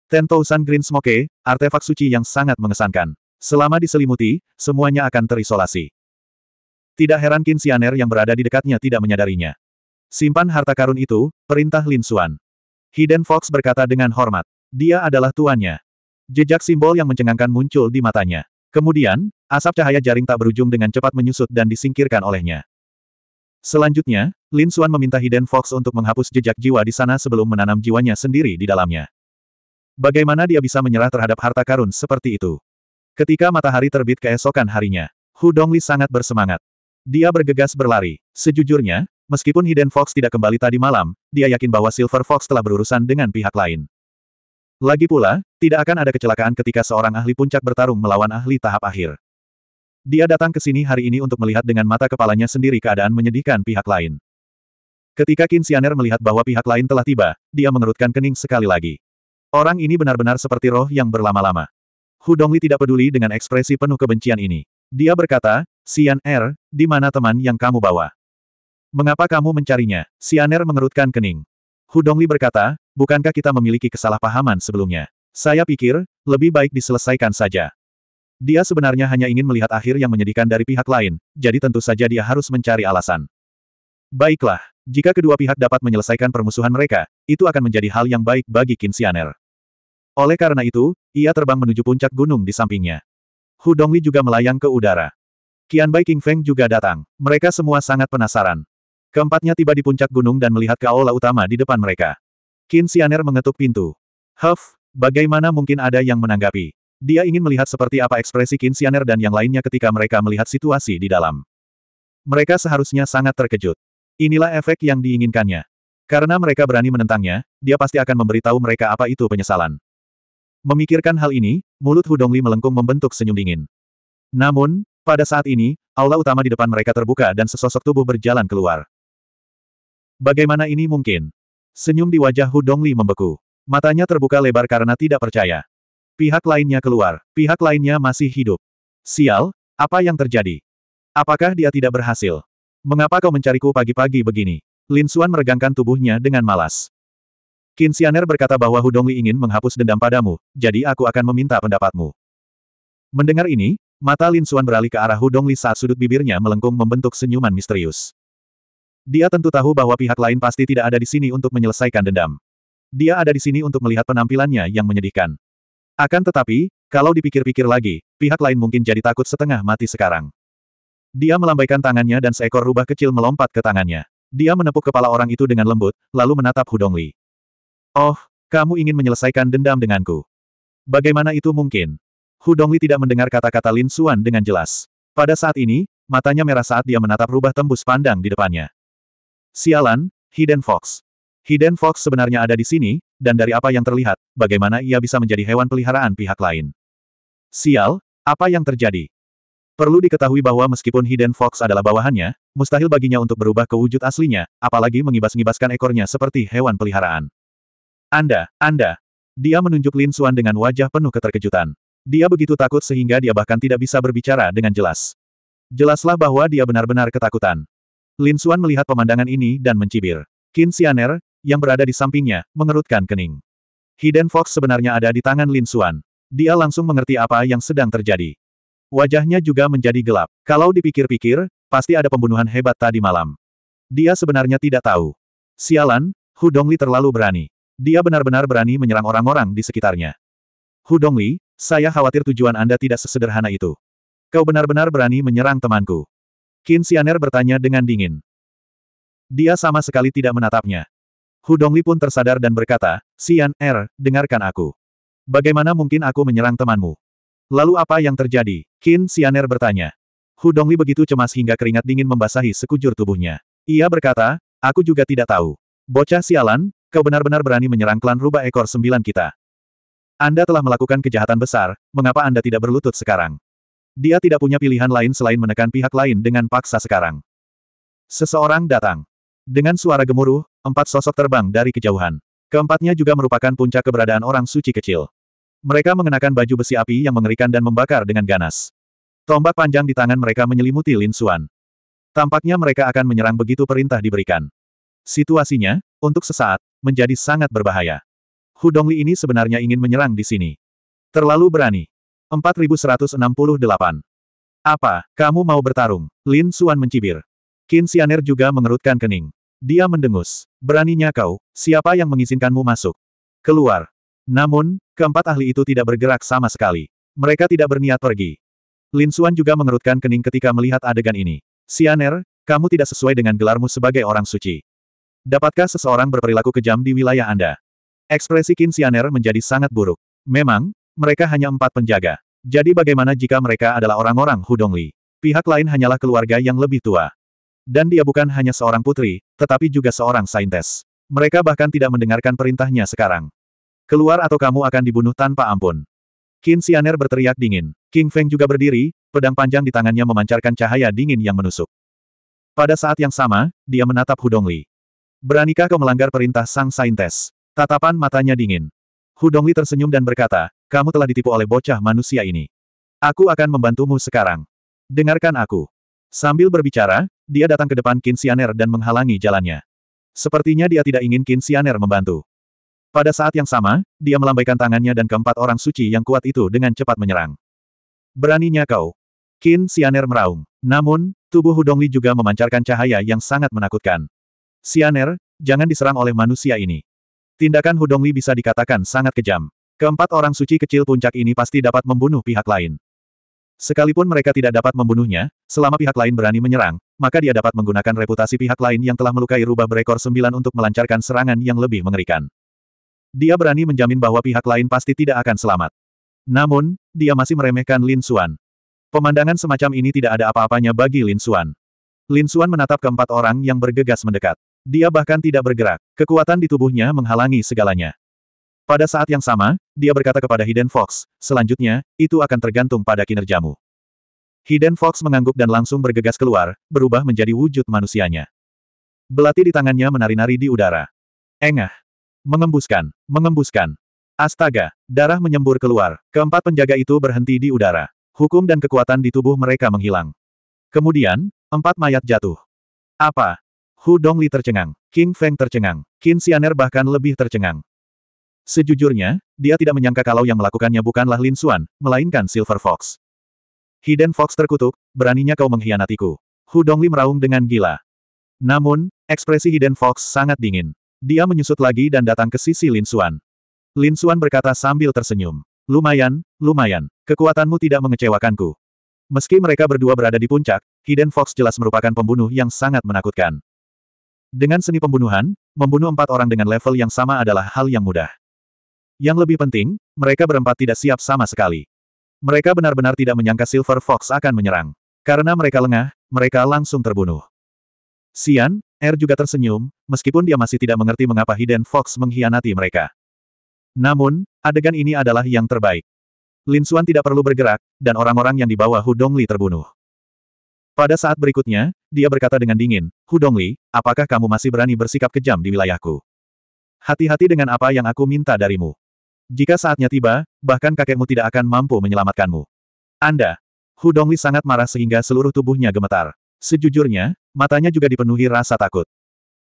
Tento San Green Smoke, artefak suci yang sangat mengesankan. Selama diselimuti, semuanya akan terisolasi. Tidak heran Qin Xianer yang berada di dekatnya tidak menyadarinya. Simpan harta karun itu, perintah Lin Xuan. Hidden Fox berkata dengan hormat. Dia adalah tuannya. Jejak simbol yang mencengangkan muncul di matanya. Kemudian, asap cahaya jaring tak berujung dengan cepat menyusut dan disingkirkan olehnya. Selanjutnya, Lin Xuan meminta Hidden Fox untuk menghapus jejak jiwa di sana sebelum menanam jiwanya sendiri di dalamnya. Bagaimana dia bisa menyerah terhadap harta karun seperti itu? Ketika matahari terbit keesokan harinya, Hu Dongli sangat bersemangat. Dia bergegas berlari. Sejujurnya, meskipun Hidden Fox tidak kembali tadi malam, dia yakin bahwa Silver Fox telah berurusan dengan pihak lain. Lagi pula, tidak akan ada kecelakaan ketika seorang ahli puncak bertarung melawan ahli tahap akhir. Dia datang ke sini hari ini untuk melihat dengan mata kepalanya sendiri keadaan menyedihkan pihak lain. Ketika Kinsianer melihat bahwa pihak lain telah tiba, dia mengerutkan kening sekali lagi. Orang ini benar-benar seperti roh yang berlama-lama. Hudongli tidak peduli dengan ekspresi penuh kebencian ini. Dia berkata, Sian Er, di mana teman yang kamu bawa? Mengapa kamu mencarinya? Sian Er mengerutkan kening. Hudongli berkata, bukankah kita memiliki kesalahpahaman sebelumnya? Saya pikir, lebih baik diselesaikan saja. Dia sebenarnya hanya ingin melihat akhir yang menyedihkan dari pihak lain, jadi tentu saja dia harus mencari alasan. Baiklah, jika kedua pihak dapat menyelesaikan permusuhan mereka, itu akan menjadi hal yang baik bagi Kinsianer. Oleh karena itu, ia terbang menuju puncak gunung di sampingnya. Hu Dongli juga melayang ke udara. Qian Bai King Feng juga datang. Mereka semua sangat penasaran. Keempatnya tiba di puncak gunung dan melihat aula utama di depan mereka. Qin Xianer mengetuk pintu. Huff, bagaimana mungkin ada yang menanggapi? Dia ingin melihat seperti apa ekspresi Qin Xianer dan yang lainnya ketika mereka melihat situasi di dalam. Mereka seharusnya sangat terkejut. Inilah efek yang diinginkannya. Karena mereka berani menentangnya, dia pasti akan memberitahu mereka apa itu penyesalan. Memikirkan hal ini, mulut Hudongli melengkung membentuk senyum dingin. Namun, pada saat ini, aula utama di depan mereka terbuka dan sesosok tubuh berjalan keluar. Bagaimana ini mungkin? Senyum di wajah Hudongli membeku. Matanya terbuka lebar karena tidak percaya. Pihak lainnya keluar, pihak lainnya masih hidup. Sial, apa yang terjadi? Apakah dia tidak berhasil? Mengapa kau mencariku pagi-pagi begini? Lin Xuan meregangkan tubuhnya dengan malas. Qin Xianer berkata bahwa Hudongli ingin menghapus dendam padamu, jadi aku akan meminta pendapatmu. Mendengar ini, mata Lin Xuan beralih ke arah Hudongli saat sudut bibirnya melengkung membentuk senyuman misterius. Dia tentu tahu bahwa pihak lain pasti tidak ada di sini untuk menyelesaikan dendam. Dia ada di sini untuk melihat penampilannya yang menyedihkan. Akan tetapi, kalau dipikir-pikir lagi, pihak lain mungkin jadi takut setengah mati sekarang. Dia melambaikan tangannya dan seekor rubah kecil melompat ke tangannya. Dia menepuk kepala orang itu dengan lembut, lalu menatap Hudongli. Oh, kamu ingin menyelesaikan dendam denganku. Bagaimana itu mungkin? Hudongli tidak mendengar kata-kata Lin Suan dengan jelas. Pada saat ini, matanya merah saat dia menatap rubah tembus pandang di depannya. Sialan, Hidden Fox. Hidden Fox sebenarnya ada di sini, dan dari apa yang terlihat, bagaimana ia bisa menjadi hewan peliharaan pihak lain. Sial, apa yang terjadi? Perlu diketahui bahwa meskipun Hidden Fox adalah bawahannya, mustahil baginya untuk berubah ke wujud aslinya, apalagi mengibas-ngibaskan ekornya seperti hewan peliharaan. Anda, Anda. Dia menunjuk Lin Xuan dengan wajah penuh keterkejutan. Dia begitu takut sehingga dia bahkan tidak bisa berbicara dengan jelas. Jelaslah bahwa dia benar-benar ketakutan. Lin Xuan melihat pemandangan ini dan mencibir. Qin Xianer, yang berada di sampingnya, mengerutkan kening. Hidden Fox sebenarnya ada di tangan Lin Xuan. Dia langsung mengerti apa yang sedang terjadi. Wajahnya juga menjadi gelap. Kalau dipikir-pikir, pasti ada pembunuhan hebat tadi malam. Dia sebenarnya tidak tahu. Sialan, Hu Dongli terlalu berani. Dia benar-benar berani menyerang orang-orang di sekitarnya. Hu Dongli, saya khawatir tujuan Anda tidak sesederhana itu. Kau benar-benar berani menyerang temanku. Qin Xianer bertanya dengan dingin. Dia sama sekali tidak menatapnya. Hu Dongli pun tersadar dan berkata, Xian Er, dengarkan aku. Bagaimana mungkin aku menyerang temanmu? Lalu apa yang terjadi? Qin Xianer bertanya. Hu Dongli begitu cemas hingga keringat dingin membasahi sekujur tubuhnya. Ia berkata, aku juga tidak tahu. Bocah sialan, kau benar-benar berani menyerang klan rubah ekor sembilan kita. Anda telah melakukan kejahatan besar, mengapa Anda tidak berlutut sekarang? Dia tidak punya pilihan lain selain menekan pihak lain dengan paksa sekarang. Seseorang datang. Dengan suara gemuruh, empat sosok terbang dari kejauhan. Keempatnya juga merupakan puncak keberadaan orang suci kecil. Mereka mengenakan baju besi api yang mengerikan dan membakar dengan ganas. Tombak panjang di tangan mereka menyelimuti Lin Xuan. Tampaknya mereka akan menyerang begitu perintah diberikan. Situasinya, untuk sesaat, menjadi sangat berbahaya. Hudongli ini sebenarnya ingin menyerang di sini. Terlalu berani. 4168. Apa, kamu mau bertarung? Lin Xuan mencibir. Qin Xianer juga mengerutkan kening. Dia mendengus. Beraninya kau, siapa yang mengizinkanmu masuk? Keluar. Namun, Keempat ahli itu tidak bergerak sama sekali. Mereka tidak berniat pergi. Lin Xuan juga mengerutkan kening ketika melihat adegan ini. Sianer, kamu tidak sesuai dengan gelarmu sebagai orang suci. Dapatkah seseorang berperilaku kejam di wilayah Anda? Ekspresi Qin Sianer menjadi sangat buruk. Memang, mereka hanya empat penjaga. Jadi bagaimana jika mereka adalah orang-orang Hudongli? Pihak lain hanyalah keluarga yang lebih tua. Dan dia bukan hanya seorang putri, tetapi juga seorang saintes. Mereka bahkan tidak mendengarkan perintahnya sekarang. Keluar atau kamu akan dibunuh tanpa ampun. Qin Xianer berteriak dingin. King Feng juga berdiri, pedang panjang di tangannya memancarkan cahaya dingin yang menusuk. Pada saat yang sama, dia menatap Hudongli. Beranikah kau melanggar perintah Sang Saintes? Tatapan matanya dingin. Hudongli tersenyum dan berkata, kamu telah ditipu oleh bocah manusia ini. Aku akan membantumu sekarang. Dengarkan aku. Sambil berbicara, dia datang ke depan Qin Xianer dan menghalangi jalannya. Sepertinya dia tidak ingin Qin Xianer membantu. Pada saat yang sama, dia melambaikan tangannya dan keempat orang suci yang kuat itu dengan cepat menyerang. Beraninya kau. Qin Sianer meraung. Namun, tubuh Hudongli juga memancarkan cahaya yang sangat menakutkan. Sianer, jangan diserang oleh manusia ini. Tindakan Hudongli bisa dikatakan sangat kejam. Keempat orang suci kecil puncak ini pasti dapat membunuh pihak lain. Sekalipun mereka tidak dapat membunuhnya, selama pihak lain berani menyerang, maka dia dapat menggunakan reputasi pihak lain yang telah melukai rubah berekor sembilan untuk melancarkan serangan yang lebih mengerikan. Dia berani menjamin bahwa pihak lain pasti tidak akan selamat. Namun, dia masih meremehkan Lin Xuan. Pemandangan semacam ini tidak ada apa-apanya bagi Lin Xuan. Lin Xuan menatap keempat orang yang bergegas mendekat. Dia bahkan tidak bergerak, kekuatan di tubuhnya menghalangi segalanya. Pada saat yang sama, dia berkata kepada Hidden Fox, selanjutnya, itu akan tergantung pada kinerjamu. Hidden Fox mengangguk dan langsung bergegas keluar, berubah menjadi wujud manusianya. Belati di tangannya menari-nari di udara. Engah, Mengembuskan, mengembuskan. Astaga, darah menyembur keluar. Keempat penjaga itu berhenti di udara. Hukum dan kekuatan di tubuh mereka menghilang. Kemudian, empat mayat jatuh. Apa? Hu Dongli tercengang. King Feng tercengang. Qin Xianer bahkan lebih tercengang. Sejujurnya, dia tidak menyangka kalau yang melakukannya bukanlah Lin Xuan, melainkan Silver Fox. Hidden Fox terkutuk, beraninya kau mengkhianatiku. Hu Dongli meraung dengan gila. Namun, ekspresi Hidden Fox sangat dingin. Dia menyusut lagi dan datang ke sisi Lin Suan. Lin Suan berkata sambil tersenyum. Lumayan, lumayan. Kekuatanmu tidak mengecewakanku. Meski mereka berdua berada di puncak, Hidden Fox jelas merupakan pembunuh yang sangat menakutkan. Dengan seni pembunuhan, membunuh empat orang dengan level yang sama adalah hal yang mudah. Yang lebih penting, mereka berempat tidak siap sama sekali. Mereka benar-benar tidak menyangka Silver Fox akan menyerang. Karena mereka lengah, mereka langsung terbunuh. Sian, Er juga tersenyum, meskipun dia masih tidak mengerti mengapa Hidden Fox mengkhianati mereka. Namun, adegan ini adalah yang terbaik. Lin Xuan tidak perlu bergerak, dan orang-orang yang dibawa Hu Dongli terbunuh. Pada saat berikutnya, dia berkata dengan dingin, Hu Dongli, apakah kamu masih berani bersikap kejam di wilayahku? Hati-hati dengan apa yang aku minta darimu. Jika saatnya tiba, bahkan kakekmu tidak akan mampu menyelamatkanmu. Anda. Hu Dongli sangat marah sehingga seluruh tubuhnya gemetar. Sejujurnya, Matanya juga dipenuhi rasa takut.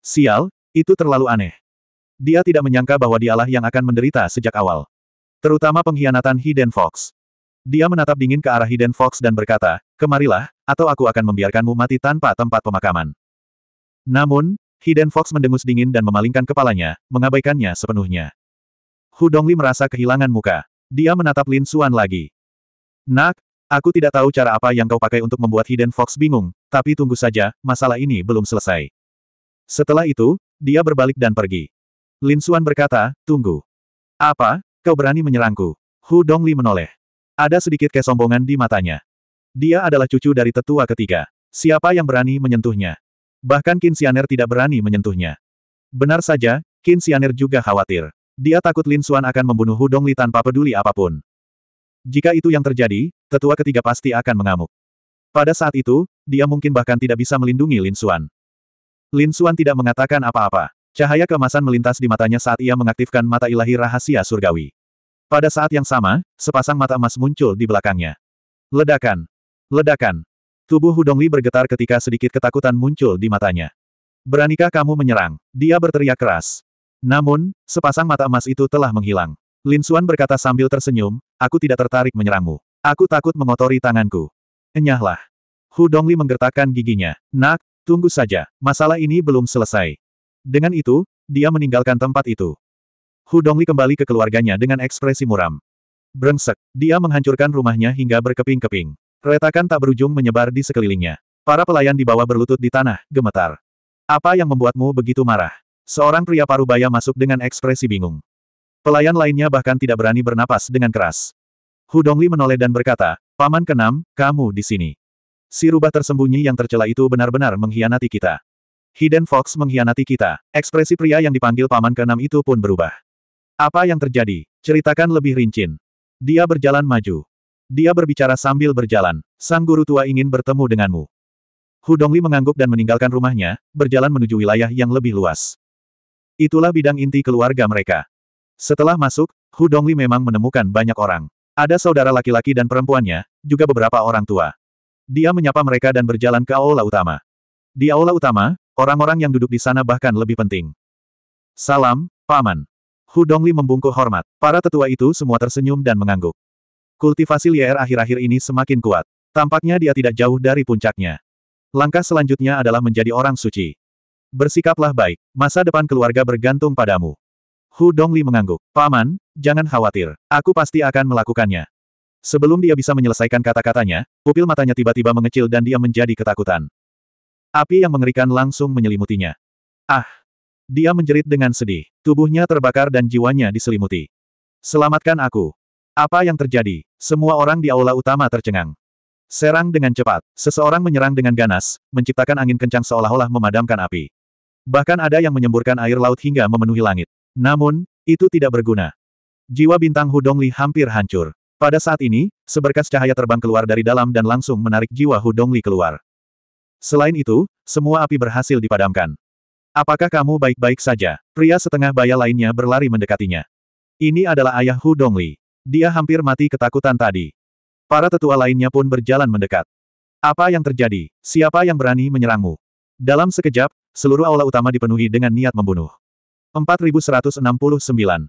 Sial, itu terlalu aneh. Dia tidak menyangka bahwa dialah yang akan menderita sejak awal. Terutama pengkhianatan Hidden Fox. Dia menatap dingin ke arah Hidden Fox dan berkata, kemarilah, atau aku akan membiarkanmu mati tanpa tempat pemakaman. Namun, Hidden Fox mendengus dingin dan memalingkan kepalanya, mengabaikannya sepenuhnya. Hudongli merasa kehilangan muka. Dia menatap Lin Xuan lagi. Nak, Aku tidak tahu cara apa yang kau pakai untuk membuat Hidden Fox bingung, tapi tunggu saja, masalah ini belum selesai. Setelah itu, dia berbalik dan pergi. Lin Xuan berkata, tunggu. Apa, kau berani menyerangku? Hu Dongli menoleh. Ada sedikit kesombongan di matanya. Dia adalah cucu dari tetua ketiga. Siapa yang berani menyentuhnya? Bahkan Qin Xianer tidak berani menyentuhnya. Benar saja, Qin Xianer juga khawatir. Dia takut Lin Xuan akan membunuh Hu Dongli tanpa peduli apapun. Jika itu yang terjadi, tetua ketiga pasti akan mengamuk. Pada saat itu, dia mungkin bahkan tidak bisa melindungi Lin Xuan. Lin Xuan tidak mengatakan apa-apa. Cahaya kemasan melintas di matanya saat ia mengaktifkan mata ilahi rahasia surgawi. Pada saat yang sama, sepasang mata emas muncul di belakangnya. Ledakan! Ledakan! Tubuh Hudong Li bergetar ketika sedikit ketakutan muncul di matanya. Beranikah kamu menyerang? Dia berteriak keras. Namun, sepasang mata emas itu telah menghilang. Lin Suan berkata sambil tersenyum, aku tidak tertarik menyerangmu. Aku takut mengotori tanganku. Enyahlah. Hu Dongli menggertakkan giginya. Nak, tunggu saja, masalah ini belum selesai. Dengan itu, dia meninggalkan tempat itu. Hu Dongli kembali ke keluarganya dengan ekspresi muram. Brengsek, dia menghancurkan rumahnya hingga berkeping-keping. Retakan tak berujung menyebar di sekelilingnya. Para pelayan di bawah berlutut di tanah, gemetar. Apa yang membuatmu begitu marah? Seorang pria parubaya masuk dengan ekspresi bingung. Pelayan lainnya bahkan tidak berani bernapas dengan keras. Hudongli menoleh dan berkata, Paman Kenam, kamu di sini. Si rubah tersembunyi yang tercela itu benar-benar mengkhianati kita. Hidden Fox mengkhianati kita. Ekspresi pria yang dipanggil paman Kenam itu pun berubah. Apa yang terjadi? Ceritakan lebih rinci." Dia berjalan maju. Dia berbicara sambil berjalan. Sang guru tua ingin bertemu denganmu. Hudongli mengangguk dan meninggalkan rumahnya, berjalan menuju wilayah yang lebih luas. Itulah bidang inti keluarga mereka. Setelah masuk, Hu Dongli memang menemukan banyak orang. Ada saudara laki-laki dan perempuannya, juga beberapa orang tua. Dia menyapa mereka dan berjalan ke aula utama. Di aula utama, orang-orang yang duduk di sana bahkan lebih penting. Salam, Paman. Hu Dongli membungkuk hormat. Para tetua itu semua tersenyum dan mengangguk. Kultivasi liar akhir-akhir ini semakin kuat. Tampaknya dia tidak jauh dari puncaknya. Langkah selanjutnya adalah menjadi orang suci. Bersikaplah baik, masa depan keluarga bergantung padamu. Hu Dongli mengangguk. Paman, jangan khawatir. Aku pasti akan melakukannya. Sebelum dia bisa menyelesaikan kata-katanya, pupil matanya tiba-tiba mengecil dan dia menjadi ketakutan. Api yang mengerikan langsung menyelimutinya. Ah! Dia menjerit dengan sedih. Tubuhnya terbakar dan jiwanya diselimuti. Selamatkan aku. Apa yang terjadi? Semua orang di aula utama tercengang. Serang dengan cepat. Seseorang menyerang dengan ganas, menciptakan angin kencang seolah-olah memadamkan api. Bahkan ada yang menyemburkan air laut hingga memenuhi langit. Namun, itu tidak berguna. Jiwa bintang Hudong Li hampir hancur. Pada saat ini, seberkas cahaya terbang keluar dari dalam dan langsung menarik jiwa Hudong Li keluar. Selain itu, semua api berhasil dipadamkan. Apakah kamu baik-baik saja? Pria setengah baya lainnya berlari mendekatinya. Ini adalah ayah Hudong Li. Dia hampir mati ketakutan tadi. Para tetua lainnya pun berjalan mendekat. Apa yang terjadi? Siapa yang berani menyerangmu? Dalam sekejap, seluruh aula utama dipenuhi dengan niat membunuh. 4169.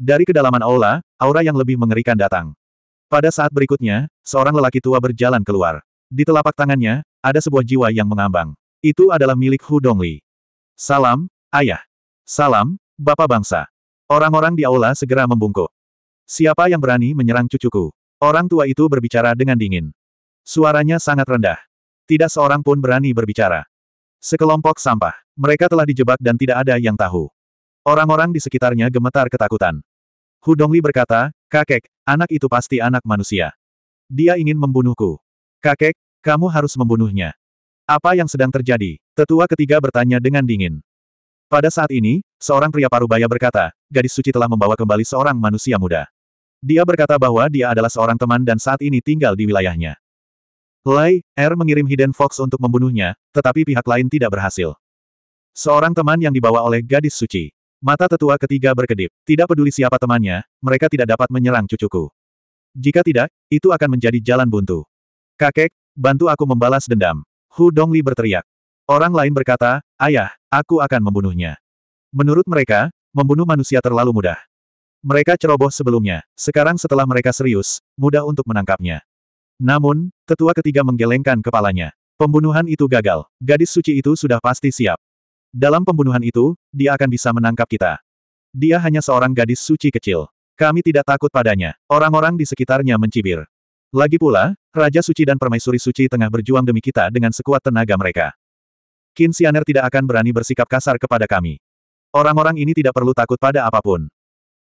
Dari kedalaman aula, aura yang lebih mengerikan datang. Pada saat berikutnya, seorang lelaki tua berjalan keluar. Di telapak tangannya, ada sebuah jiwa yang mengambang. Itu adalah milik Hu Dongli. Salam, ayah. Salam, bapak bangsa. Orang-orang di aula segera membungkuk. Siapa yang berani menyerang cucuku? Orang tua itu berbicara dengan dingin. Suaranya sangat rendah. Tidak seorang pun berani berbicara. Sekelompok sampah. Mereka telah dijebak dan tidak ada yang tahu. Orang-orang di sekitarnya gemetar ketakutan. Hudongli berkata, Kakek, anak itu pasti anak manusia. Dia ingin membunuhku. Kakek, kamu harus membunuhnya. Apa yang sedang terjadi? Tetua ketiga bertanya dengan dingin. Pada saat ini, seorang pria parubaya berkata, gadis suci telah membawa kembali seorang manusia muda. Dia berkata bahwa dia adalah seorang teman dan saat ini tinggal di wilayahnya. Lai, Er mengirim Hidden Fox untuk membunuhnya, tetapi pihak lain tidak berhasil. Seorang teman yang dibawa oleh gadis suci. Mata tetua ketiga berkedip. Tidak peduli siapa temannya, mereka tidak dapat menyerang cucuku. Jika tidak, itu akan menjadi jalan buntu. Kakek, bantu aku membalas dendam. Hu Dongli berteriak. Orang lain berkata, ayah, aku akan membunuhnya. Menurut mereka, membunuh manusia terlalu mudah. Mereka ceroboh sebelumnya, sekarang setelah mereka serius, mudah untuk menangkapnya. Namun, tetua ketiga menggelengkan kepalanya. Pembunuhan itu gagal, gadis suci itu sudah pasti siap. Dalam pembunuhan itu, dia akan bisa menangkap kita. Dia hanya seorang gadis suci kecil. Kami tidak takut padanya. Orang-orang di sekitarnya mencibir. Lagi pula, Raja Suci dan Permaisuri Suci tengah berjuang demi kita dengan sekuat tenaga mereka. Qin Xianer tidak akan berani bersikap kasar kepada kami. Orang-orang ini tidak perlu takut pada apapun.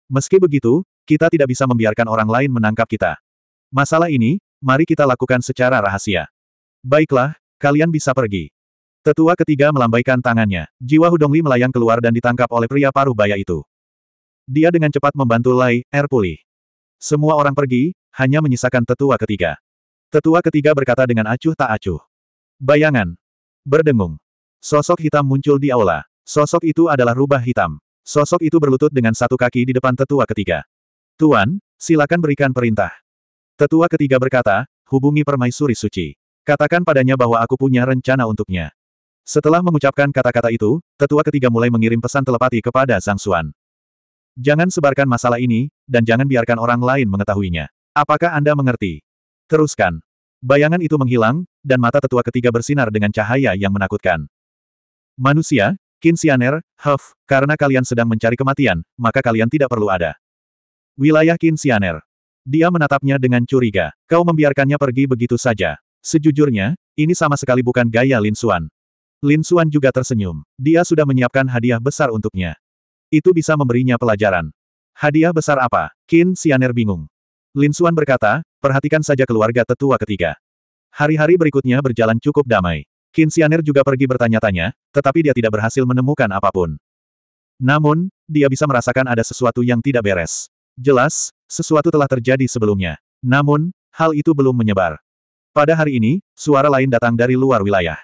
Meski begitu, kita tidak bisa membiarkan orang lain menangkap kita. Masalah ini, mari kita lakukan secara rahasia. Baiklah, kalian bisa pergi. Tetua ketiga melambaikan tangannya. Jiwa Hudongli melayang keluar dan ditangkap oleh pria paruh baya itu. Dia dengan cepat membantu Lai, Er pulih. Semua orang pergi, hanya menyisakan tetua ketiga. Tetua ketiga berkata dengan acuh tak acuh. Bayangan. Berdengung. Sosok hitam muncul di aula. Sosok itu adalah rubah hitam. Sosok itu berlutut dengan satu kaki di depan tetua ketiga. Tuan, silakan berikan perintah. Tetua ketiga berkata, hubungi permaisuri suci. Katakan padanya bahwa aku punya rencana untuknya. Setelah mengucapkan kata-kata itu, tetua ketiga mulai mengirim pesan telepati kepada Zhang Xuan. Jangan sebarkan masalah ini, dan jangan biarkan orang lain mengetahuinya. Apakah Anda mengerti? Teruskan. Bayangan itu menghilang, dan mata tetua ketiga bersinar dengan cahaya yang menakutkan. Manusia, Kinsianer, Huff, karena kalian sedang mencari kematian, maka kalian tidak perlu ada. Wilayah Kinsianer. Dia menatapnya dengan curiga. Kau membiarkannya pergi begitu saja. Sejujurnya, ini sama sekali bukan gaya Lin Xuan. Lin Xuan juga tersenyum. Dia sudah menyiapkan hadiah besar untuknya. Itu bisa memberinya pelajaran. Hadiah besar apa? Qin Xianer bingung. Lin Xuan berkata, perhatikan saja keluarga tetua ketiga. Hari-hari berikutnya berjalan cukup damai. Qin Xianer juga pergi bertanya-tanya, tetapi dia tidak berhasil menemukan apapun. Namun, dia bisa merasakan ada sesuatu yang tidak beres. Jelas, sesuatu telah terjadi sebelumnya. Namun, hal itu belum menyebar. Pada hari ini, suara lain datang dari luar wilayah.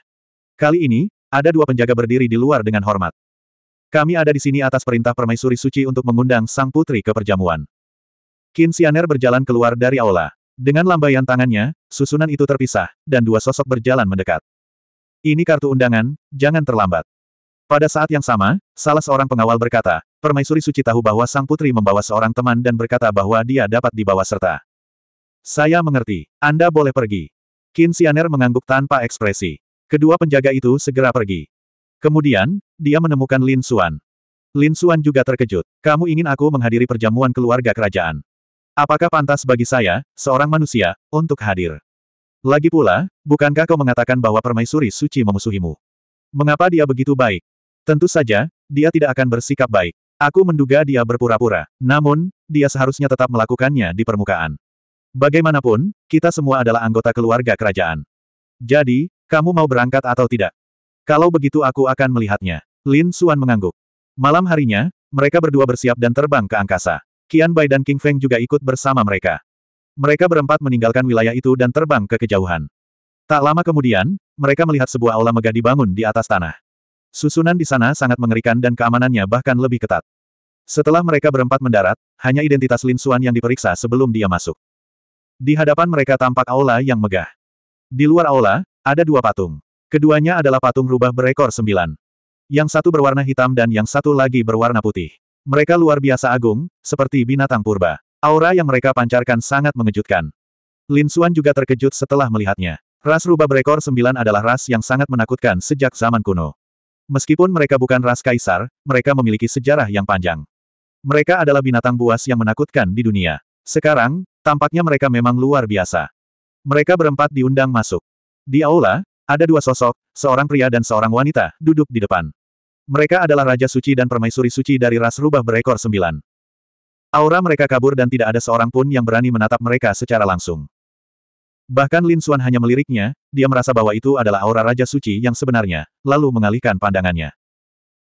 Kali ini, ada dua penjaga berdiri di luar dengan hormat. Kami ada di sini atas perintah Permaisuri Suci untuk mengundang Sang Putri ke perjamuan. Qin Xianer berjalan keluar dari aula. Dengan lambaian tangannya, susunan itu terpisah, dan dua sosok berjalan mendekat. Ini kartu undangan, jangan terlambat. Pada saat yang sama, salah seorang pengawal berkata, Permaisuri Suci tahu bahwa Sang Putri membawa seorang teman dan berkata bahwa dia dapat dibawa serta. Saya mengerti, Anda boleh pergi. Qin Xianer mengangguk tanpa ekspresi. Kedua penjaga itu segera pergi. Kemudian, dia menemukan Lin Xuan. Lin Xuan juga terkejut. Kamu ingin aku menghadiri perjamuan keluarga kerajaan. Apakah pantas bagi saya, seorang manusia, untuk hadir? Lagi pula, bukankah kau mengatakan bahwa permaisuri suci memusuhimu? Mengapa dia begitu baik? Tentu saja, dia tidak akan bersikap baik. Aku menduga dia berpura-pura. Namun, dia seharusnya tetap melakukannya di permukaan. Bagaimanapun, kita semua adalah anggota keluarga kerajaan. Jadi, kamu mau berangkat atau tidak? Kalau begitu aku akan melihatnya. Lin Xuan mengangguk. Malam harinya, mereka berdua bersiap dan terbang ke angkasa. Qian Bai dan King Feng juga ikut bersama mereka. Mereka berempat meninggalkan wilayah itu dan terbang ke kejauhan. Tak lama kemudian, mereka melihat sebuah aula megah dibangun di atas tanah. Susunan di sana sangat mengerikan dan keamanannya bahkan lebih ketat. Setelah mereka berempat mendarat, hanya identitas Lin Xuan yang diperiksa sebelum dia masuk. Di hadapan mereka tampak aula yang megah. Di luar aula, ada dua patung. Keduanya adalah patung rubah berekor sembilan. Yang satu berwarna hitam dan yang satu lagi berwarna putih. Mereka luar biasa agung, seperti binatang purba. Aura yang mereka pancarkan sangat mengejutkan. Lin Xuan juga terkejut setelah melihatnya. Ras rubah berekor sembilan adalah ras yang sangat menakutkan sejak zaman kuno. Meskipun mereka bukan ras kaisar, mereka memiliki sejarah yang panjang. Mereka adalah binatang buas yang menakutkan di dunia. Sekarang, tampaknya mereka memang luar biasa. Mereka berempat diundang masuk. Di aula, ada dua sosok, seorang pria dan seorang wanita, duduk di depan. Mereka adalah Raja Suci dan Permaisuri Suci dari ras rubah berekor sembilan. Aura mereka kabur dan tidak ada seorang pun yang berani menatap mereka secara langsung. Bahkan Lin Xuan hanya meliriknya, dia merasa bahwa itu adalah aura Raja Suci yang sebenarnya, lalu mengalihkan pandangannya.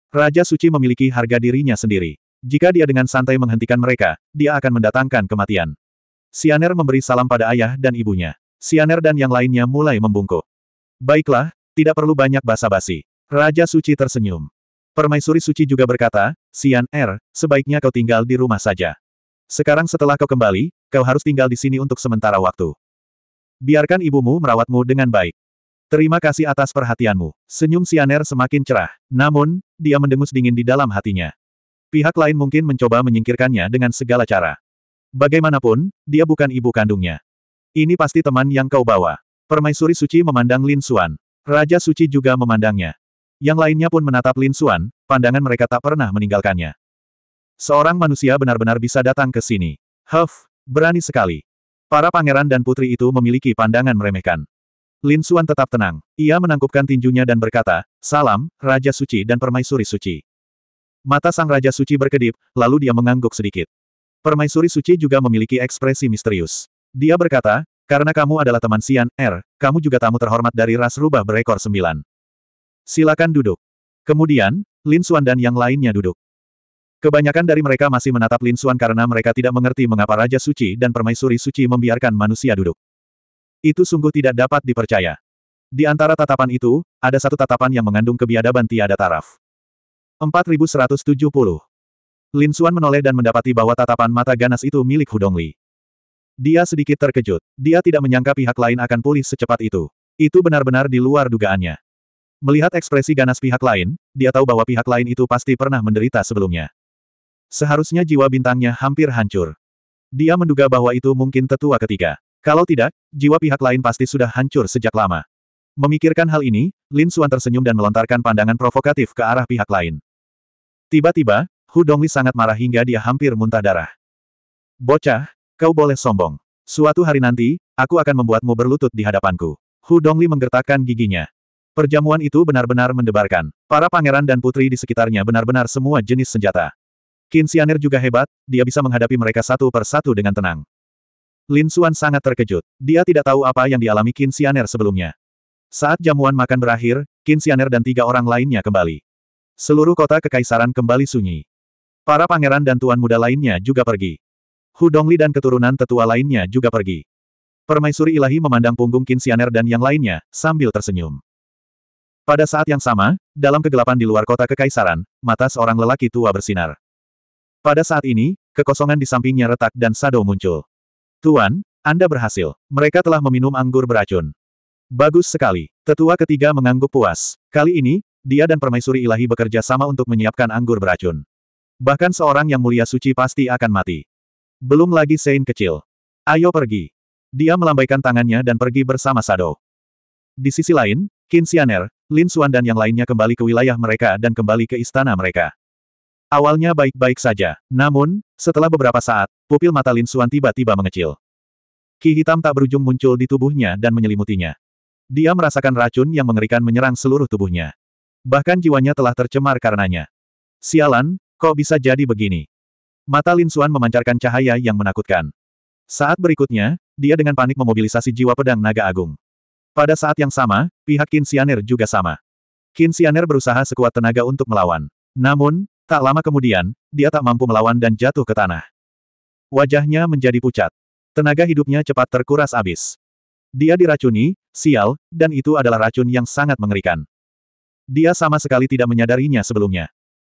Raja Suci memiliki harga dirinya sendiri. Jika dia dengan santai menghentikan mereka, dia akan mendatangkan kematian. Sianer memberi salam pada ayah dan ibunya. Sianer dan yang lainnya mulai membungkuk. Baiklah, tidak perlu banyak basa-basi. Raja Suci tersenyum. Permaisuri Suci juga berkata, Sian Er, sebaiknya kau tinggal di rumah saja. Sekarang setelah kau kembali, kau harus tinggal di sini untuk sementara waktu. Biarkan ibumu merawatmu dengan baik. Terima kasih atas perhatianmu. Senyum Sianer semakin cerah. Namun, dia mendengus dingin di dalam hatinya. Pihak lain mungkin mencoba menyingkirkannya dengan segala cara. Bagaimanapun, dia bukan ibu kandungnya. Ini pasti teman yang kau bawa. Permaisuri suci memandang Lin Xuan. Raja suci juga memandangnya. Yang lainnya pun menatap Lin Xuan, pandangan mereka tak pernah meninggalkannya. Seorang manusia benar-benar bisa datang ke sini. Huff, berani sekali. Para pangeran dan putri itu memiliki pandangan meremehkan. Lin Xuan tetap tenang. Ia menangkupkan tinjunya dan berkata, Salam, Raja Suci dan Permaisuri Suci. Mata Sang Raja Suci berkedip, lalu dia mengangguk sedikit. Permaisuri Suci juga memiliki ekspresi misterius. Dia berkata, karena kamu adalah teman Sian, Er, kamu juga tamu terhormat dari ras rubah berekor sembilan. Silakan duduk. Kemudian, Lin Xuan dan yang lainnya duduk. Kebanyakan dari mereka masih menatap Lin Xuan karena mereka tidak mengerti mengapa Raja Suci dan Permaisuri Suci membiarkan manusia duduk. Itu sungguh tidak dapat dipercaya. Di antara tatapan itu, ada satu tatapan yang mengandung kebiadaban tiada taraf. 4170. Lin Xuan menoleh dan mendapati bahwa tatapan mata ganas itu milik Li. Dia sedikit terkejut. Dia tidak menyangka pihak lain akan pulih secepat itu. Itu benar-benar di luar dugaannya. Melihat ekspresi ganas pihak lain, dia tahu bahwa pihak lain itu pasti pernah menderita sebelumnya. Seharusnya jiwa bintangnya hampir hancur. Dia menduga bahwa itu mungkin tetua ketiga. Kalau tidak, jiwa pihak lain pasti sudah hancur sejak lama. Memikirkan hal ini, Lin Xuan tersenyum dan melontarkan pandangan provokatif ke arah pihak lain. Tiba-tiba, Hu Dongli sangat marah hingga dia hampir muntah darah. Bocah, Kau boleh sombong. Suatu hari nanti, aku akan membuatmu berlutut di hadapanku. Hu Dongli menggertakkan giginya. Perjamuan itu benar-benar mendebarkan. Para pangeran dan putri di sekitarnya benar-benar semua jenis senjata. Kinsianer juga hebat, dia bisa menghadapi mereka satu per satu dengan tenang. Lin Xuan sangat terkejut. Dia tidak tahu apa yang dialami Kinsianer sebelumnya. Saat jamuan makan berakhir, Kinsianer dan tiga orang lainnya kembali. Seluruh kota kekaisaran kembali sunyi. Para pangeran dan tuan muda lainnya juga pergi. Hu Dongli dan keturunan tetua lainnya juga pergi. Permaisuri ilahi memandang punggung Kinsianer dan yang lainnya, sambil tersenyum. Pada saat yang sama, dalam kegelapan di luar kota kekaisaran, mata seorang lelaki tua bersinar. Pada saat ini, kekosongan di sampingnya retak dan Sado muncul. Tuan, Anda berhasil. Mereka telah meminum anggur beracun. Bagus sekali. Tetua ketiga mengangguk puas. Kali ini, dia dan permaisuri ilahi bekerja sama untuk menyiapkan anggur beracun. Bahkan seorang yang mulia suci pasti akan mati. Belum lagi Sein kecil. Ayo pergi. Dia melambaikan tangannya dan pergi bersama Sado. Di sisi lain, Qin Xianer, Lin Xuan dan yang lainnya kembali ke wilayah mereka dan kembali ke istana mereka. Awalnya baik-baik saja, namun, setelah beberapa saat, pupil mata Lin Xuan tiba-tiba mengecil. Ki hitam tak berujung muncul di tubuhnya dan menyelimutinya. Dia merasakan racun yang mengerikan menyerang seluruh tubuhnya. Bahkan jiwanya telah tercemar karenanya. Sialan, kok bisa jadi begini? Mata Lin Suan memancarkan cahaya yang menakutkan. Saat berikutnya, dia dengan panik memobilisasi jiwa pedang naga agung. Pada saat yang sama, pihak Kinsianer juga sama. Kinsianer berusaha sekuat tenaga untuk melawan. Namun, tak lama kemudian, dia tak mampu melawan dan jatuh ke tanah. Wajahnya menjadi pucat. Tenaga hidupnya cepat terkuras habis. Dia diracuni, sial, dan itu adalah racun yang sangat mengerikan. Dia sama sekali tidak menyadarinya sebelumnya.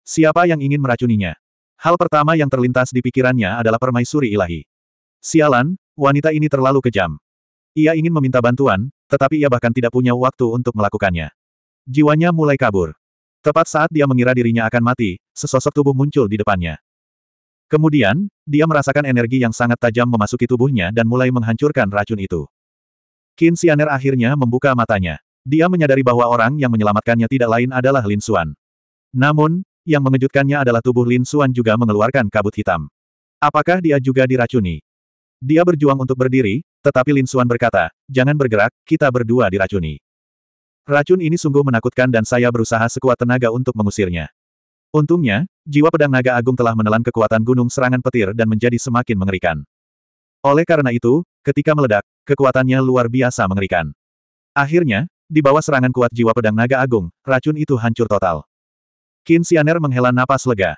Siapa yang ingin meracuninya? Hal pertama yang terlintas di pikirannya adalah permaisuri ilahi. Sialan, wanita ini terlalu kejam. Ia ingin meminta bantuan, tetapi ia bahkan tidak punya waktu untuk melakukannya. Jiwanya mulai kabur. Tepat saat dia mengira dirinya akan mati, sesosok tubuh muncul di depannya. Kemudian, dia merasakan energi yang sangat tajam memasuki tubuhnya dan mulai menghancurkan racun itu. Qin Xianer akhirnya membuka matanya. Dia menyadari bahwa orang yang menyelamatkannya tidak lain adalah Lin Xuan. Namun, yang mengejutkannya adalah tubuh Lin Suan juga mengeluarkan kabut hitam. Apakah dia juga diracuni? Dia berjuang untuk berdiri, tetapi Lin Suan berkata, jangan bergerak, kita berdua diracuni. Racun ini sungguh menakutkan dan saya berusaha sekuat tenaga untuk mengusirnya. Untungnya, jiwa pedang naga agung telah menelan kekuatan gunung serangan petir dan menjadi semakin mengerikan. Oleh karena itu, ketika meledak, kekuatannya luar biasa mengerikan. Akhirnya, di bawah serangan kuat jiwa pedang naga agung, racun itu hancur total. Qin Xianer menghela napas lega.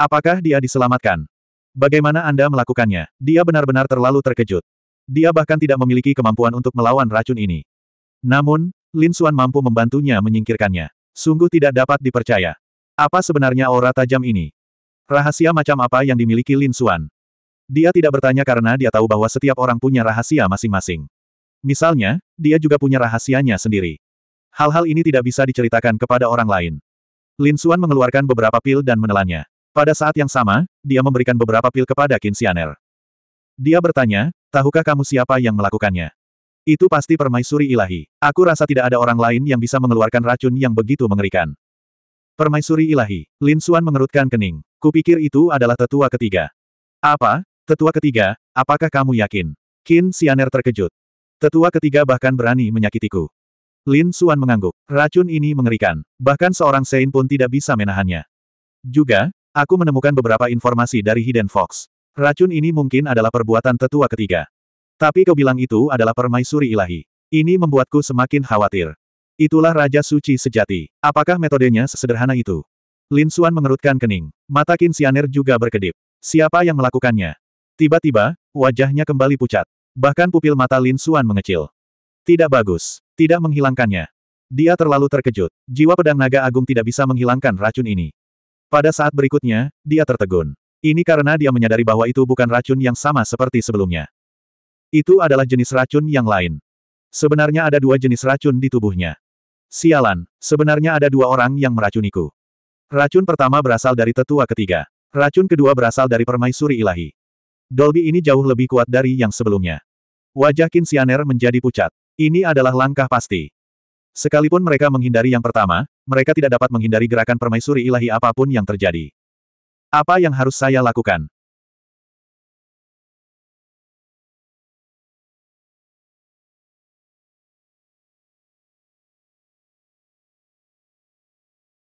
Apakah dia diselamatkan? Bagaimana Anda melakukannya? Dia benar-benar terlalu terkejut. Dia bahkan tidak memiliki kemampuan untuk melawan racun ini. Namun, Lin Xuan mampu membantunya menyingkirkannya. Sungguh tidak dapat dipercaya. Apa sebenarnya aura tajam ini? Rahasia macam apa yang dimiliki Lin Xuan? Dia tidak bertanya karena dia tahu bahwa setiap orang punya rahasia masing-masing. Misalnya, dia juga punya rahasianya sendiri. Hal-hal ini tidak bisa diceritakan kepada orang lain. Lin Xuan mengeluarkan beberapa pil dan menelannya. Pada saat yang sama, dia memberikan beberapa pil kepada Qin Xianer. Dia bertanya, tahukah kamu siapa yang melakukannya? Itu pasti permaisuri ilahi. Aku rasa tidak ada orang lain yang bisa mengeluarkan racun yang begitu mengerikan. Permaisuri ilahi. Lin Xuan mengerutkan kening. Kupikir itu adalah tetua ketiga. Apa? Tetua ketiga, apakah kamu yakin? Qin Xianer terkejut. Tetua ketiga bahkan berani menyakitiku. Lin Suan mengangguk. Racun ini mengerikan. Bahkan seorang Sein pun tidak bisa menahannya. Juga, aku menemukan beberapa informasi dari Hidden Fox. Racun ini mungkin adalah perbuatan tetua ketiga. Tapi kau bilang itu adalah permaisuri ilahi. Ini membuatku semakin khawatir. Itulah Raja Suci sejati. Apakah metodenya sesederhana itu? Lin Suan mengerutkan kening. Mata Kinsianer juga berkedip. Siapa yang melakukannya? Tiba-tiba, wajahnya kembali pucat. Bahkan pupil mata Lin Suan mengecil. Tidak bagus. Tidak menghilangkannya. Dia terlalu terkejut. Jiwa pedang naga agung tidak bisa menghilangkan racun ini. Pada saat berikutnya, dia tertegun. Ini karena dia menyadari bahwa itu bukan racun yang sama seperti sebelumnya. Itu adalah jenis racun yang lain. Sebenarnya ada dua jenis racun di tubuhnya. Sialan, sebenarnya ada dua orang yang meracuniku. Racun pertama berasal dari tetua ketiga. Racun kedua berasal dari permaisuri ilahi. Dolby ini jauh lebih kuat dari yang sebelumnya. Wajah Kinsianer menjadi pucat. Ini adalah langkah pasti. Sekalipun mereka menghindari yang pertama, mereka tidak dapat menghindari gerakan permaisuri ilahi apapun yang terjadi. Apa yang harus saya lakukan?